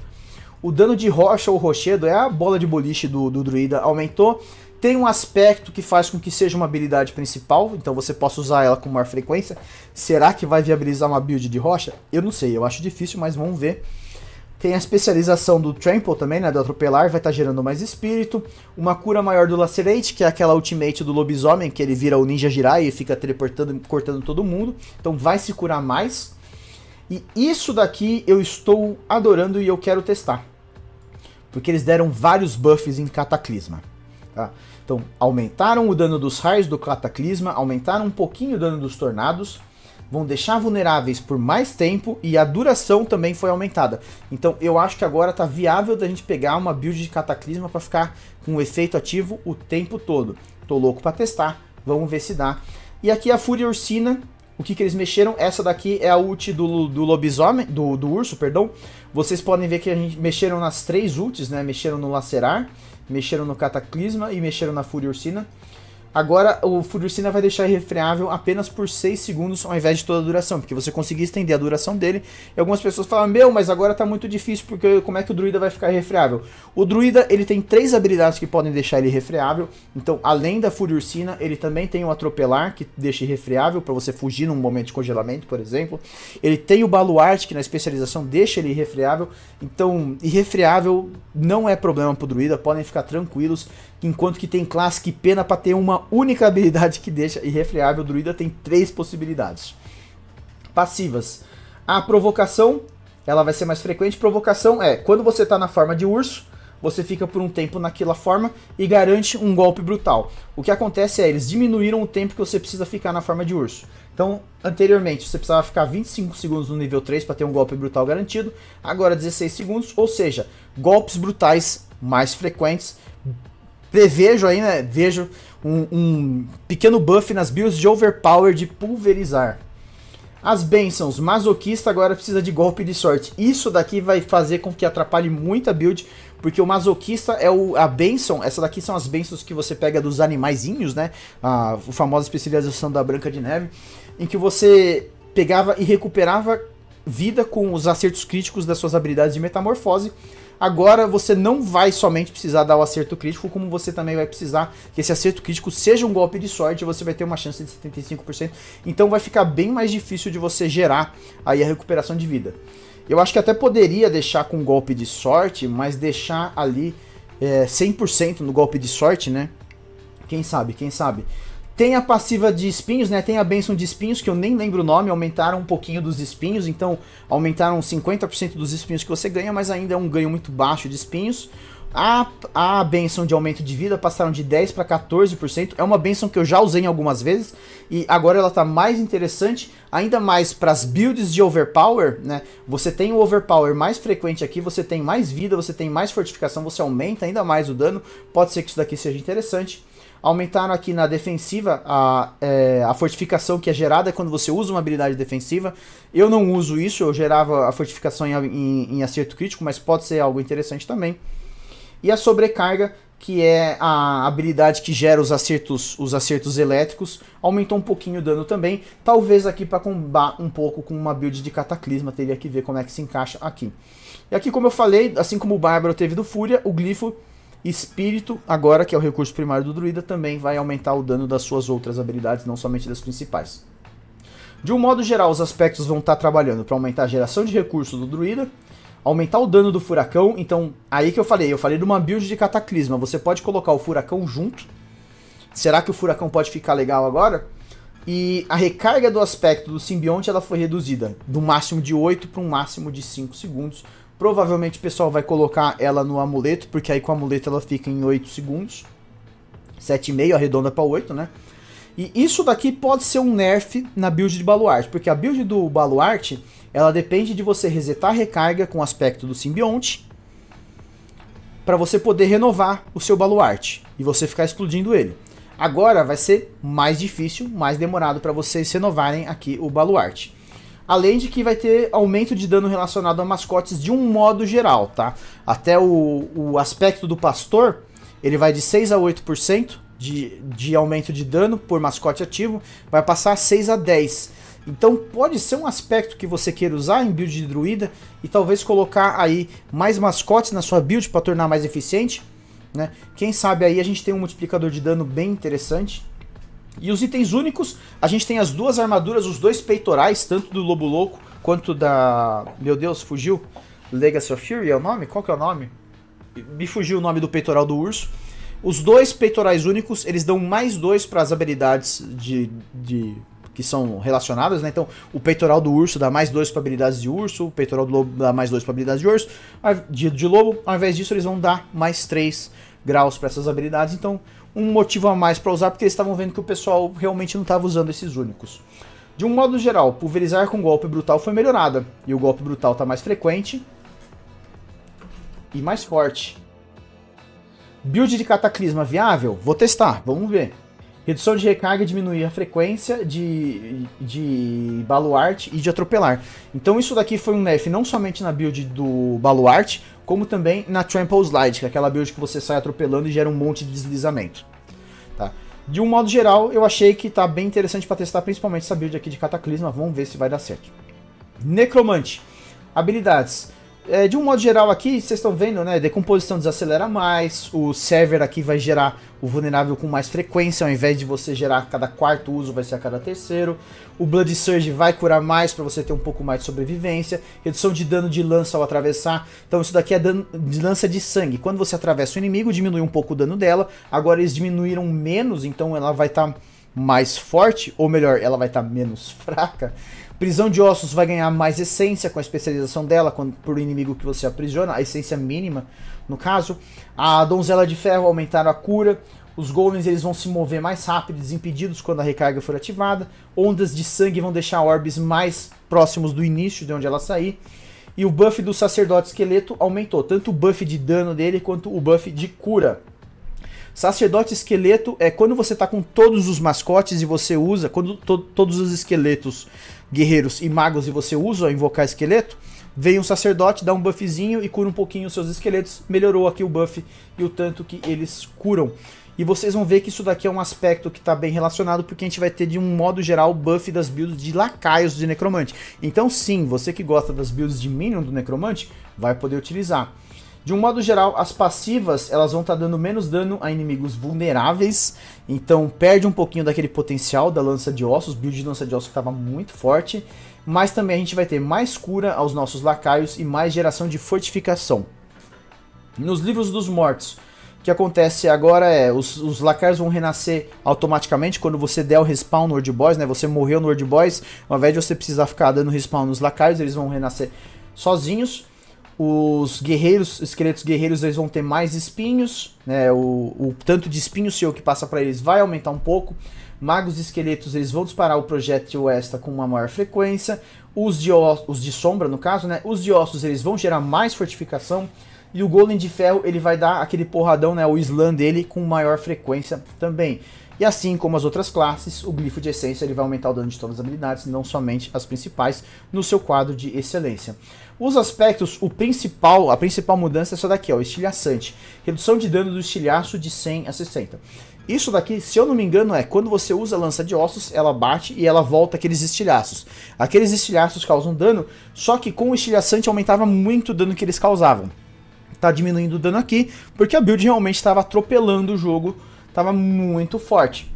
O dano de rocha ou rochedo é a bola de boliche do, do druida, aumentou. Tem um aspecto que faz com que seja uma habilidade principal, então você possa usar ela com maior frequência. Será que vai viabilizar uma build de rocha? Eu não sei, eu acho difícil, mas vamos ver. Tem a especialização do Trample também, né? Do atropelar, vai estar tá gerando mais espírito. Uma cura maior do Lacerate, que é aquela ultimate do lobisomem, que ele vira o Ninja Jirai e fica teleportando, cortando todo mundo. Então vai se curar mais. E isso daqui eu estou adorando e eu quero testar. Porque eles deram vários buffs em Cataclisma. Tá? Então, aumentaram o dano dos raios do Cataclisma, aumentaram um pouquinho o dano dos tornados vão deixar vulneráveis por mais tempo e a duração também foi aumentada. Então eu acho que agora tá viável da gente pegar uma build de Cataclisma para ficar com o efeito ativo o tempo todo. Tô louco para testar, vamos ver se dá. E aqui a Fúria Ursina, o que, que eles mexeram? Essa daqui é a ult do, do lobisomem, do, do urso, perdão. Vocês podem ver que a gente mexeram nas três ults, né? Mexeram no Lacerar, mexeram no Cataclisma e mexeram na Fúria Ursina. Agora o Fudurcina vai deixar irrefreável apenas por 6 segundos ao invés de toda a duração, porque você conseguia estender a duração dele. E algumas pessoas falam, meu, mas agora tá muito difícil, porque como é que o druida vai ficar irrefreável? O druida, ele tem três habilidades que podem deixar ele irrefreável. Então, além da Fudurcina, ele também tem o atropelar, que deixa irrefreável para você fugir num momento de congelamento, por exemplo. Ele tem o baluarte, que na especialização deixa ele irrefreável. Então, irrefreável não é problema pro druida, podem ficar tranquilos enquanto que tem classe que pena para ter uma única habilidade que deixa irrefreável o druida tem três possibilidades. Passivas. A provocação, ela vai ser mais frequente. Provocação é quando você está na forma de urso, você fica por um tempo naquela forma e garante um golpe brutal. O que acontece é eles diminuíram o tempo que você precisa ficar na forma de urso. Então, anteriormente você precisava ficar 25 segundos no nível 3 para ter um golpe brutal garantido, agora 16 segundos, ou seja, golpes brutais mais frequentes Prevejo aí, né? Vejo um, um pequeno buff nas builds de overpower de pulverizar. As bênçãos, masoquista agora precisa de golpe de sorte. Isso daqui vai fazer com que atrapalhe muita build, porque o masoquista é o, a bênção, essa daqui são as bênçãos que você pega dos animaizinhos, né? A, a famosa especialização da Branca de Neve, em que você pegava e recuperava vida com os acertos críticos das suas habilidades de metamorfose agora você não vai somente precisar dar o acerto crítico, como você também vai precisar que esse acerto crítico seja um golpe de sorte, você vai ter uma chance de 75%, então vai ficar bem mais difícil de você gerar aí a recuperação de vida. Eu acho que até poderia deixar com golpe de sorte, mas deixar ali é, eh, 100% no golpe de sorte, né? Quem sabe, quem sabe. Tem a passiva de espinhos, né? Tem a benção de espinhos, que eu nem lembro o nome, aumentaram um pouquinho dos espinhos, então aumentaram 50% dos espinhos que você ganha, mas ainda é um ganho muito baixo de espinhos. A, a benção de aumento de vida passaram de 10 para 14%. É uma benção que eu já usei algumas vezes e agora ela está mais interessante, ainda mais para as builds de overpower, né? Você tem o overpower mais frequente aqui, você tem mais vida, você tem mais fortificação, você aumenta ainda mais o dano. Pode ser que isso daqui seja interessante. Aumentaram aqui na defensiva a, é, a fortificação que é gerada quando você usa uma habilidade defensiva. Eu não uso isso, eu gerava a fortificação em, em, em acerto crítico, mas pode ser algo interessante também. E a sobrecarga, que é a habilidade que gera os acertos, os acertos elétricos, aumentou um pouquinho o dano também. Talvez aqui para combar um pouco com uma build de Cataclisma, teria que ver como é que se encaixa aqui. E aqui, como eu falei, assim como o Bárbaro teve do Fúria, o Glifo Espírito, agora que é o recurso primário do druida, também vai aumentar o dano das suas outras habilidades, não somente das principais. De um modo geral, os aspectos vão estar trabalhando para aumentar a geração de recurso do druida, aumentar o dano do furacão. Então, aí que eu falei, eu falei de uma build de cataclisma, você pode colocar o furacão junto. Será que o furacão pode ficar legal agora? E a recarga do aspecto do simbionte ela foi reduzida do máximo de 8 para um máximo de 5 segundos, Provavelmente o pessoal vai colocar ela no amuleto, porque aí com o amuleto ela fica em 8 segundos. 7,5 arredonda para 8, né? E isso daqui pode ser um nerf na build de baluarte, porque a build do baluarte, ela depende de você resetar a recarga com o aspecto do simbionte para você poder renovar o seu baluarte e você ficar explodindo ele. Agora vai ser mais difícil, mais demorado para vocês renovarem aqui o baluarte. Além de que vai ter aumento de dano relacionado a mascotes de um modo geral, tá? Até o, o aspecto do pastor, ele vai de 6 a 8% de, de aumento de dano por mascote ativo, vai passar 6 a 10. Então pode ser um aspecto que você queira usar em build de druida e talvez colocar aí mais mascotes na sua build para tornar mais eficiente, né? Quem sabe aí a gente tem um multiplicador de dano bem interessante, e os itens únicos, a gente tem as duas armaduras, os dois peitorais, tanto do Lobo Louco quanto da. Meu Deus, fugiu? Legacy of Fury é o nome? Qual que é o nome? Me fugiu o nome do peitoral do urso. Os dois peitorais únicos, eles dão mais dois para as habilidades de, de que são relacionadas, né? Então, o peitoral do urso dá mais dois para habilidades de urso, o peitoral do lobo dá mais dois para habilidades de urso, de, de lobo. Ao invés disso, eles vão dar mais três graus para essas habilidades. Então, um motivo a mais para usar, porque eles estavam vendo que o pessoal realmente não estava usando esses únicos. De um modo geral, pulverizar com golpe brutal foi melhorada, e o golpe brutal está mais frequente e mais forte. Build de cataclisma viável? Vou testar, vamos ver. Redução de recarga diminuir a frequência de, de baluarte e de atropelar. Então isso daqui foi um nerf não somente na build do baluarte, como também na trample slide, que é aquela build que você sai atropelando e gera um monte de deslizamento. Tá? De um modo geral, eu achei que tá bem interessante para testar, principalmente essa build aqui de Cataclisma. Vamos ver se vai dar certo. Necromante. Habilidades. É, de um modo geral aqui, vocês estão vendo, né? Decomposição desacelera mais, o server aqui vai gerar o vulnerável com mais frequência, ao invés de você gerar a cada quarto uso, vai ser a cada terceiro. O Blood Surge vai curar mais para você ter um pouco mais de sobrevivência. Redução de dano de lança ao atravessar. Então isso daqui é dano de lança de sangue. Quando você atravessa o inimigo, diminui um pouco o dano dela. Agora eles diminuíram menos, então ela vai estar tá mais forte, ou melhor, ela vai estar tá menos fraca. Prisão de ossos vai ganhar mais essência com a especialização dela quando, por inimigo que você aprisiona, a essência mínima, no caso. A donzela de ferro aumentaram a cura. Os golems eles vão se mover mais rápido, desimpedidos quando a recarga for ativada. Ondas de sangue vão deixar orbes mais próximos do início de onde ela sair. E o buff do sacerdote esqueleto aumentou, tanto o buff de dano dele quanto o buff de cura. Sacerdote esqueleto é quando você está com todos os mascotes e você usa, quando to todos os esqueletos guerreiros e magos e você usa, invocar esqueleto, vem um sacerdote, dá um buffzinho e cura um pouquinho os seus esqueletos. Melhorou aqui o buff e o tanto que eles curam. E vocês vão ver que isso daqui é um aspecto que está bem relacionado, porque a gente vai ter de um modo geral o buff das builds de lacaios de necromante. Então sim, você que gosta das builds de minion do necromante, vai poder utilizar. De um modo geral, as passivas elas vão estar tá dando menos dano a inimigos vulneráveis, então perde um pouquinho daquele potencial da lança de ossos, build de lança de ossos que estava muito forte, mas também a gente vai ter mais cura aos nossos lacaios e mais geração de fortificação. Nos livros dos mortos, o que acontece agora é, os, os lacaios vão renascer automaticamente quando você der o respawn no World Boys, né? Você morreu no World Boys, ao invés de você precisar ficar dando respawn nos lacaios, eles vão renascer sozinhos. Os guerreiros, esqueletos guerreiros, eles vão ter mais espinhos, né? O, o tanto de espinho seu que passa para eles vai aumentar um pouco. Magos e esqueletos, eles vão disparar o projétil esta com uma maior frequência. Os de, os de sombra, no caso, né? Os de ossos, eles vão gerar mais fortificação. E o golem de ferro, ele vai dar aquele porradão, né? O slam dele com maior frequência também. E assim como as outras classes, o glifo de essência ele vai aumentar o dano de todas as habilidades, não somente as principais, no seu quadro de excelência. Os aspectos, o principal, a principal mudança é essa daqui, ó, o estilhaçante. Redução de dano do estilhaço de 100 a 60. Isso daqui, se eu não me engano, é quando você usa a lança de ossos, ela bate e ela volta aqueles estilhaços. Aqueles estilhaços causam dano, só que com o estilhaçante aumentava muito o dano que eles causavam. Tá diminuindo o dano aqui, porque a build realmente estava atropelando o jogo tava muito forte.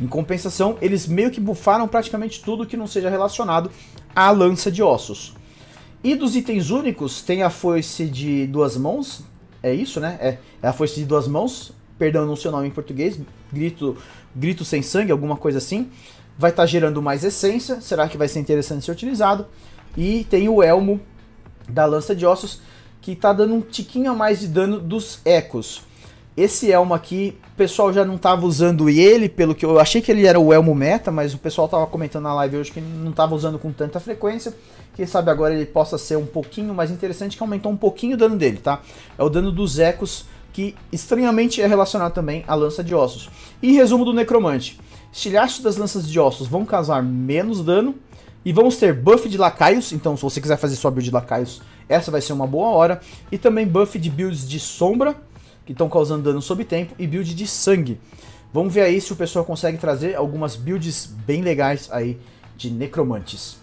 Em compensação, eles meio que bufaram praticamente tudo que não seja relacionado à lança de ossos. E dos itens únicos, tem a foice de duas mãos, é isso, né? É, é a foice de duas mãos, perdão, não sei o nome em português, grito, grito sem sangue, alguma coisa assim. Vai estar tá gerando mais essência, será que vai ser interessante ser utilizado? E tem o elmo da lança de ossos, que está dando um tiquinho a mais de dano dos ecos. Esse elmo aqui, o pessoal já não estava usando ele, pelo que eu achei que ele era o elmo meta, mas o pessoal estava comentando na live hoje que não estava usando com tanta frequência. Quem sabe agora ele possa ser um pouquinho mais interessante, que aumentou um pouquinho o dano dele, tá? É o dano dos ecos, que estranhamente é relacionado também à lança de ossos. E resumo do necromante. Estilhaços das lanças de ossos vão causar menos dano, e vamos ter buff de lacaios, então se você quiser fazer sua build de lacaios, essa vai ser uma boa hora. E também buff de builds de sombra, que estão causando dano sob tempo, e build de sangue. Vamos ver aí se o pessoal consegue trazer algumas builds bem legais aí de necromantes.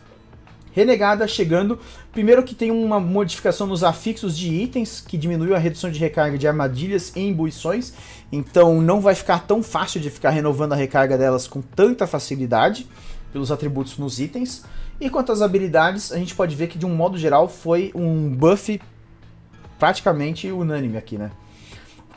Renegada chegando. Primeiro que tem uma modificação nos afixos de itens, que diminuiu a redução de recarga de armadilhas e imbuições. Então não vai ficar tão fácil de ficar renovando a recarga delas com tanta facilidade, pelos atributos nos itens. E quanto às habilidades, a gente pode ver que de um modo geral foi um buff praticamente unânime aqui, né?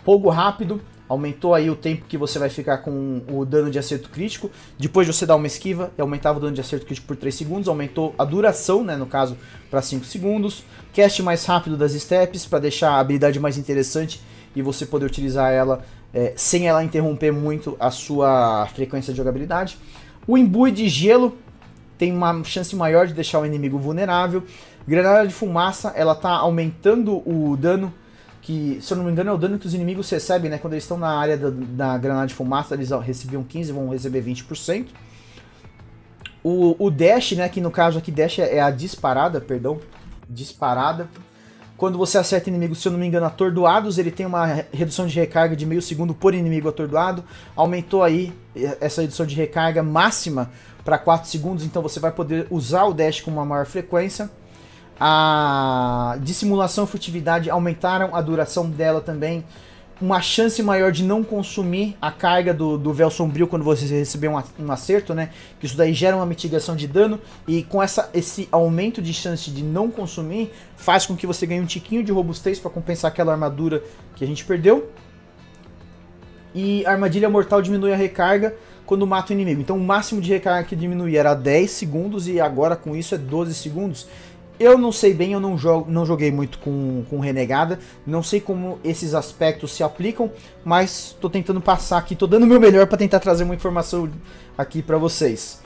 Rogo rápido, aumentou aí o tempo que você vai ficar com o dano de acerto crítico. Depois de você dar uma esquiva, aumentava o dano de acerto crítico por 3 segundos, aumentou a duração, né, no caso, para 5 segundos. Cast mais rápido das steps para deixar a habilidade mais interessante e você poder utilizar ela é, sem ela interromper muito a sua frequência de jogabilidade. O imbui de gelo tem uma chance maior de deixar o inimigo vulnerável. Granada de fumaça, ela tá aumentando o dano que, se eu não me engano, é o dano que os inimigos recebem, né? Quando eles estão na área da, da granada de fumaça, eles recebiam 15, vão receber 20%. O, o dash, né? Que no caso aqui, dash é, é a disparada, perdão. Disparada. Quando você acerta inimigos, se eu não me engano, atordoados, ele tem uma redução de recarga de meio segundo por inimigo atordoado. Aumentou aí essa redução de recarga máxima para 4 segundos, então você vai poder usar o dash com uma maior frequência a dissimulação e furtividade aumentaram a duração dela também. Uma chance maior de não consumir a carga do, do véu sombrio quando você receber um, um acerto, né? Que isso daí gera uma mitigação de dano. E com essa, esse aumento de chance de não consumir, faz com que você ganhe um tiquinho de robustez para compensar aquela armadura que a gente perdeu. E a armadilha mortal diminui a recarga quando mata o inimigo. Então o máximo de recarga que diminuía era 10 segundos e agora com isso é 12 segundos. Eu não sei bem, eu não, jogo, não joguei muito com, com Renegada, não sei como esses aspectos se aplicam, mas estou tentando passar aqui, estou dando o meu melhor para tentar trazer uma informação aqui para vocês.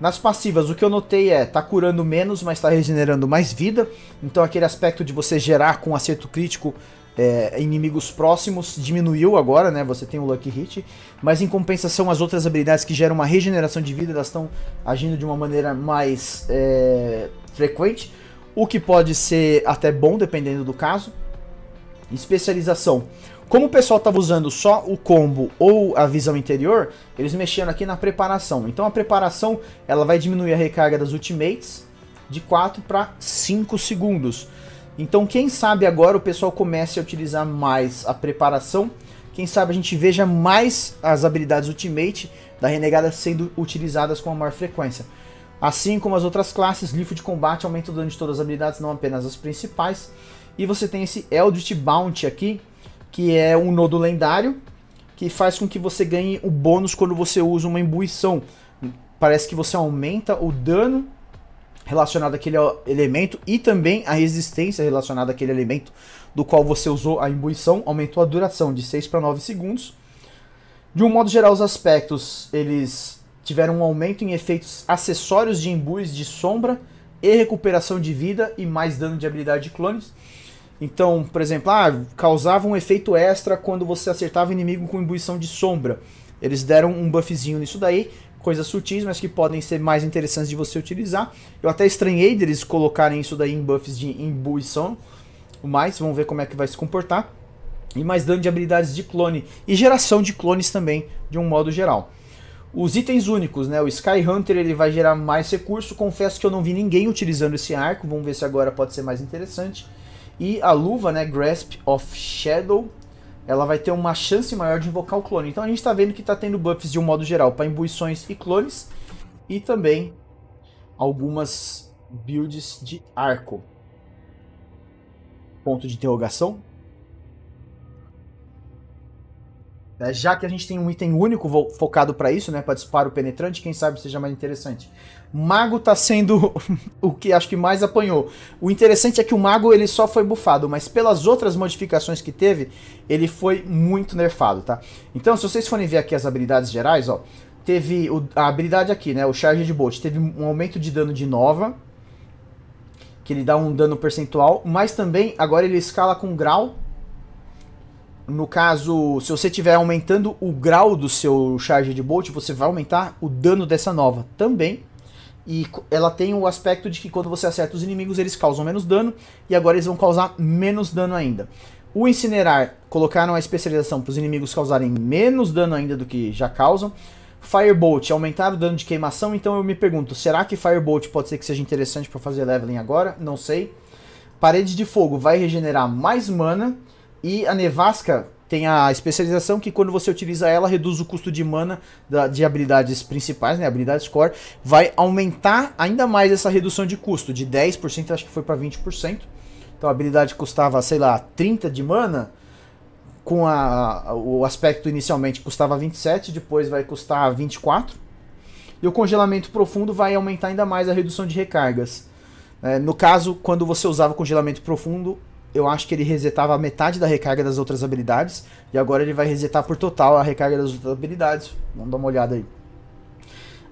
Nas passivas, o que eu notei é, tá curando menos, mas está regenerando mais vida, então aquele aspecto de você gerar com acerto crítico é, inimigos próximos diminuiu agora, né? Você tem o Lucky Hit, mas em compensação as outras habilidades que geram uma regeneração de vida, elas estão agindo de uma maneira mais... É frequente o que pode ser até bom dependendo do caso. Especialização. Como o pessoal estava usando só o combo ou a visão interior, eles mexeram aqui na preparação. Então a preparação ela vai diminuir a recarga das ultimates de 4 para 5 segundos. Então quem sabe agora o pessoal comece a utilizar mais a preparação. Quem sabe a gente veja mais as habilidades ultimate da renegada sendo utilizadas com a maior frequência. Assim como as outras classes, rifle de combate aumenta o dano de todas as habilidades, não apenas as principais. E você tem esse Eldritch Bounty aqui, que é um nodo lendário, que faz com que você ganhe o bônus quando você usa uma imbuição. Parece que você aumenta o dano relacionado àquele elemento e também a resistência relacionada àquele elemento do qual você usou a imbuição, aumentou a duração de 6 para 9 segundos. De um modo geral, os aspectos, eles tiveram um aumento em efeitos acessórios de imbues de sombra e recuperação de vida e mais dano de habilidade de clones. Então, por exemplo, ah, causava um efeito extra quando você acertava o inimigo com imbuição de sombra. Eles deram um buffzinho nisso daí, coisas sutis, mas que podem ser mais interessantes de você utilizar. Eu até estranhei deles colocarem isso daí em buffs de imbuição, mas vamos ver como é que vai se comportar. E mais dano de habilidades de clone e geração de clones também, de um modo geral. Os itens únicos, né? O Sky Hunter ele vai gerar mais recurso. Confesso que eu não vi ninguém utilizando esse arco. Vamos ver se agora pode ser mais interessante. E a luva, né? Grasp of Shadow. Ela vai ter uma chance maior de invocar o clone. Então a gente está vendo que está tendo buffs de um modo geral para imbuições e clones. E também algumas builds de arco. Ponto de interrogação. É, já que a gente tem um item único focado para isso, né? Para disparo penetrante, quem sabe seja mais interessante. Mago tá sendo o que acho que mais apanhou. O interessante é que o mago ele só foi bufado, mas pelas outras modificações que teve, ele foi muito nerfado, tá? Então, se vocês forem ver aqui as habilidades gerais, ó, teve o, a habilidade aqui, né, o charge de bolt, teve um aumento de dano de nova, que ele dá um dano percentual, mas também agora ele escala com grau no caso, se você estiver aumentando o grau do seu charge de bolt, você vai aumentar o dano dessa nova também. E ela tem o aspecto de que quando você acerta os inimigos, eles causam menos dano, e agora eles vão causar menos dano ainda. O incinerar colocaram a especialização para os inimigos causarem menos dano ainda do que já causam. Firebolt, aumentar o dano de queimação, então eu me pergunto, será que Firebolt pode ser que seja interessante para fazer leveling agora? Não sei. Parede de fogo vai regenerar mais mana e a nevasca tem a especialização que quando você utiliza ela, reduz o custo de mana da, de habilidades principais, né, habilidades core, vai aumentar ainda mais essa redução de custo, de 10%, acho que foi para 20%. Então a habilidade custava, sei lá, 30 de mana, com a, o aspecto inicialmente custava 27, depois vai custar 24. E o congelamento profundo vai aumentar ainda mais a redução de recargas. É, no caso, quando você usava congelamento profundo, eu acho que ele resetava metade da recarga das outras habilidades. E agora ele vai resetar por total a recarga das outras habilidades. Vamos dar uma olhada aí.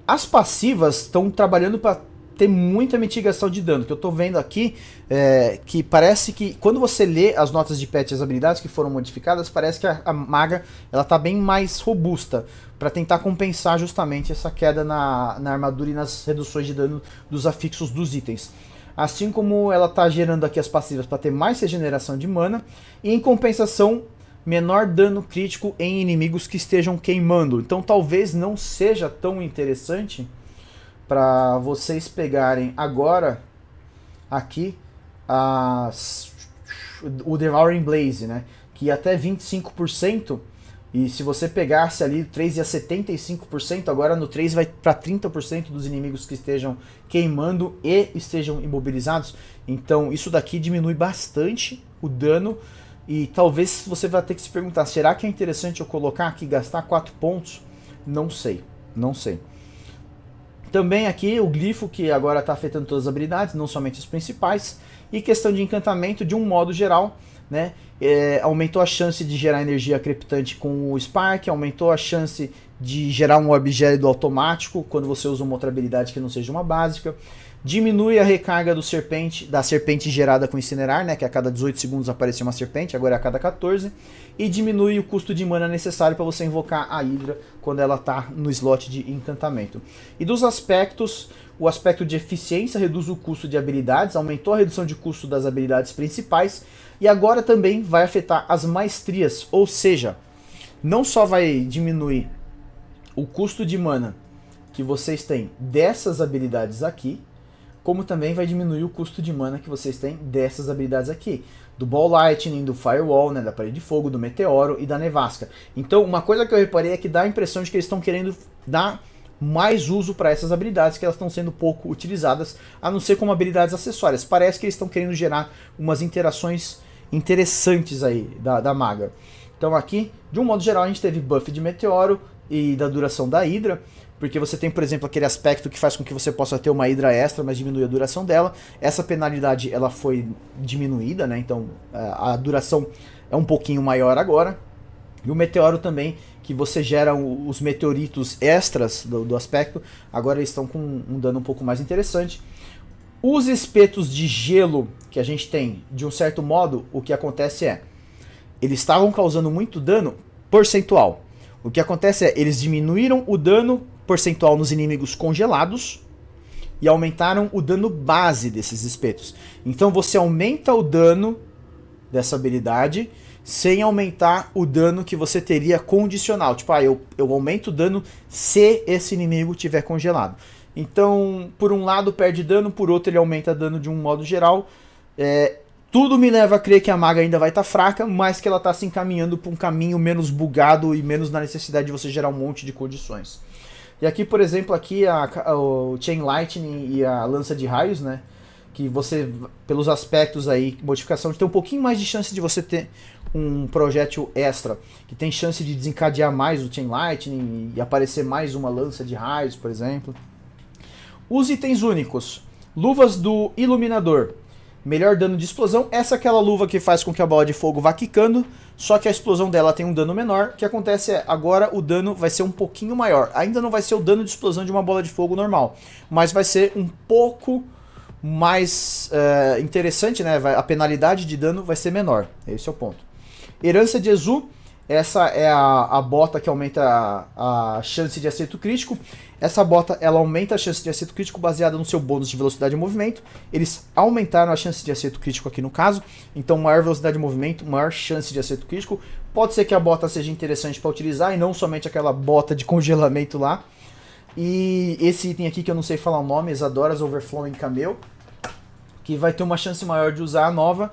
As passivas estão trabalhando para ter muita mitigação de dano. Que eu estou vendo aqui é, que parece que quando você lê as notas de patch e as habilidades que foram modificadas, parece que a, a maga ela tá bem mais robusta para tentar compensar justamente essa queda na, na armadura e nas reduções de dano dos afixos dos itens assim como ela está gerando aqui as passivas para ter mais regeneração de mana, e em compensação, menor dano crítico em inimigos que estejam queimando. Então talvez não seja tão interessante para vocês pegarem agora aqui as, o Devouring Blaze, né? Que até 25% e se você pegasse ali o 3 ia 75%, agora no 3 vai para 30% dos inimigos que estejam queimando e estejam imobilizados. Então isso daqui diminui bastante o dano. E talvez você vá ter que se perguntar: será que é interessante eu colocar aqui gastar 4 pontos? Não sei, não sei. Também aqui o glifo que agora está afetando todas as habilidades, não somente as principais. E questão de encantamento, de um modo geral, né? É, aumentou a chance de gerar energia crepitante com o Spark, aumentou a chance de gerar um orb gélido automático quando você usa uma outra habilidade que não seja uma básica. Diminui a recarga do serpente, da serpente gerada com incinerar, né? Que a cada 18 segundos aparecia uma serpente, agora é a cada 14. E diminui o custo de mana necessário para você invocar a hidra quando ela está no slot de encantamento. E dos aspectos, o aspecto de eficiência reduz o custo de habilidades, aumentou a redução de custo das habilidades principais, e agora também vai afetar as maestrias, ou seja, não só vai diminuir o custo de mana que vocês têm dessas habilidades aqui, como também vai diminuir o custo de mana que vocês têm dessas habilidades aqui. Do Ball Lightning, do Firewall, né, da parede de fogo, do Meteoro e da Nevasca. Então, uma coisa que eu reparei é que dá a impressão de que eles estão querendo dar mais uso para essas habilidades que elas estão sendo pouco utilizadas, a não ser como habilidades acessórias. Parece que eles estão querendo gerar umas interações interessantes aí da, da Maga. Então aqui, de um modo geral, a gente teve buff de Meteoro e da duração da hidra, porque você tem, por exemplo, aquele aspecto que faz com que você possa ter uma hidra extra, mas diminui a duração dela. Essa penalidade, ela foi diminuída, né? Então é, a duração é um pouquinho maior agora. E o Meteoro também, que você gera os meteoritos extras do, do aspecto, agora eles estão com um dano um pouco mais interessante. Os espetos de gelo que a gente tem, de um certo modo, o que acontece é. Eles estavam causando muito dano percentual. O que acontece é, eles diminuíram o dano percentual nos inimigos congelados e aumentaram o dano base desses espetos. Então você aumenta o dano dessa habilidade sem aumentar o dano que você teria condicional. Tipo, ah, eu, eu aumento o dano se esse inimigo tiver congelado. Então, por um lado perde dano, por outro ele aumenta dano de um modo geral. É, tudo me leva a crer que a maga ainda vai estar tá fraca, mas que ela está se encaminhando para um caminho menos bugado e menos na necessidade de você gerar um monte de condições. E aqui, por exemplo, aqui a, a, o Chain Lightning e a Lança de Raios, né? Que você, pelos aspectos aí, modificação, tem um pouquinho mais de chance de você ter um projétil extra, que tem chance de desencadear mais o Chain Lightning e aparecer mais uma Lança de Raios, por exemplo os itens únicos. Luvas do iluminador. Melhor dano de explosão. Essa é aquela luva que faz com que a bola de fogo vá quicando, só que a explosão dela tem um dano menor. O que acontece é, agora o dano vai ser um pouquinho maior. Ainda não vai ser o dano de explosão de uma bola de fogo normal, mas vai ser um pouco mais uh, interessante, né? a penalidade de dano vai ser menor. Esse é o ponto. Herança de Exu. Essa é a, a bota que aumenta a, a chance de acerto crítico. Essa bota ela aumenta a chance de acerto crítico baseada no seu bônus de velocidade de movimento. Eles aumentaram a chance de acerto crítico aqui no caso, então maior velocidade de movimento, maior chance de acerto crítico. Pode ser que a bota seja interessante para utilizar e não somente aquela bota de congelamento lá. E esse item aqui que eu não sei falar o nome, Exadoras Overflowing Camel, que vai ter uma chance maior de usar a nova.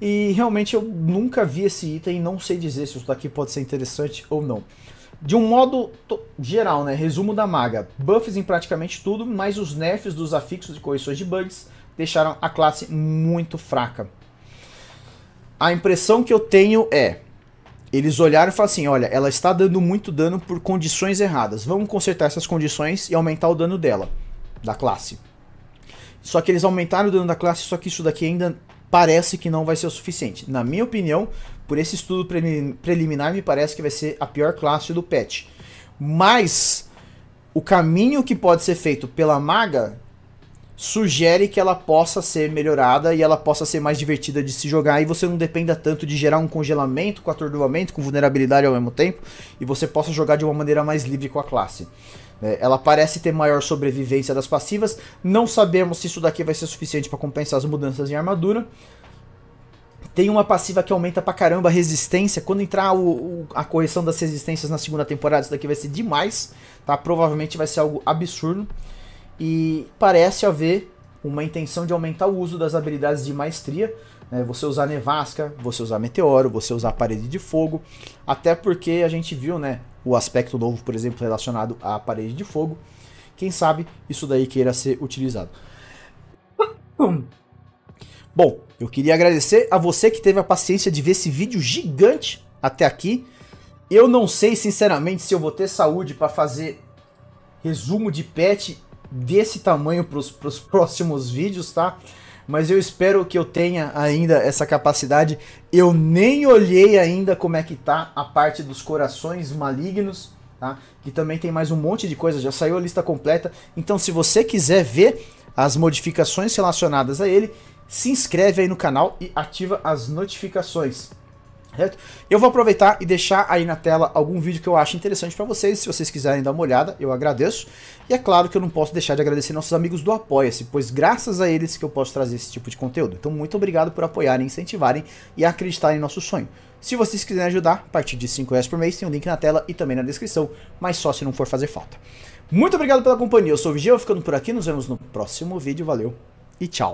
E realmente eu nunca vi esse item, e não sei dizer se isso daqui pode ser interessante ou não. De um modo geral, né? Resumo da maga. Buffs em praticamente tudo, mas os nerfs dos afixos e correções de bugs deixaram a classe muito fraca. A impressão que eu tenho é. Eles olharam e falaram assim: olha, ela está dando muito dano por condições erradas. Vamos consertar essas condições e aumentar o dano dela, da classe. Só que eles aumentaram o dano da classe, só que isso daqui ainda parece que não vai ser o suficiente. Na minha opinião, por esse estudo preliminar, me parece que vai ser a pior classe do patch. Mas o caminho que pode ser feito pela maga sugere que ela possa ser melhorada e ela possa ser mais divertida de se jogar e você não dependa tanto de gerar um congelamento com atordoamento, com vulnerabilidade ao mesmo tempo e você possa jogar de uma maneira mais livre com a classe. É, ela parece ter maior sobrevivência das passivas, não sabemos se isso daqui vai ser suficiente para compensar as mudanças em armadura, tem uma passiva que aumenta pra caramba a resistência. Quando entrar o, o, a correção das resistências na segunda temporada, isso daqui vai ser demais, tá? Provavelmente vai ser algo absurdo. E parece haver uma intenção de aumentar o uso das habilidades de maestria. Né? Você usar nevasca, você usar meteoro, você usar parede de fogo. Até porque a gente viu, né? O aspecto novo, por exemplo, relacionado à parede de fogo. Quem sabe isso daí queira ser utilizado. Bom, eu queria agradecer a você que teve a paciência de ver esse vídeo gigante até aqui. Eu não sei, sinceramente, se eu vou ter saúde para fazer resumo de pet desse tamanho para os próximos vídeos, tá? Mas eu espero que eu tenha ainda essa capacidade. Eu nem olhei ainda como é que tá a parte dos corações malignos, tá? Que também tem mais um monte de coisa, já saiu a lista completa. Então, se você quiser ver as modificações relacionadas a ele, se inscreve aí no canal e ativa as notificações. Certo? Eu vou aproveitar e deixar aí na tela algum vídeo que eu acho interessante para vocês. Se vocês quiserem dar uma olhada, eu agradeço. E é claro que eu não posso deixar de agradecer nossos amigos do Apoia-se, pois graças a eles que eu posso trazer esse tipo de conteúdo. Então, muito obrigado por apoiarem, incentivarem e acreditarem em nosso sonho. Se vocês quiserem ajudar, a partir de 5 reais por mês, tem o um link na tela e também na descrição, mas só se não for fazer falta. Muito obrigado pela companhia. Eu sou o Vigia, ficando por aqui. Nos vemos no próximo vídeo. Valeu e tchau.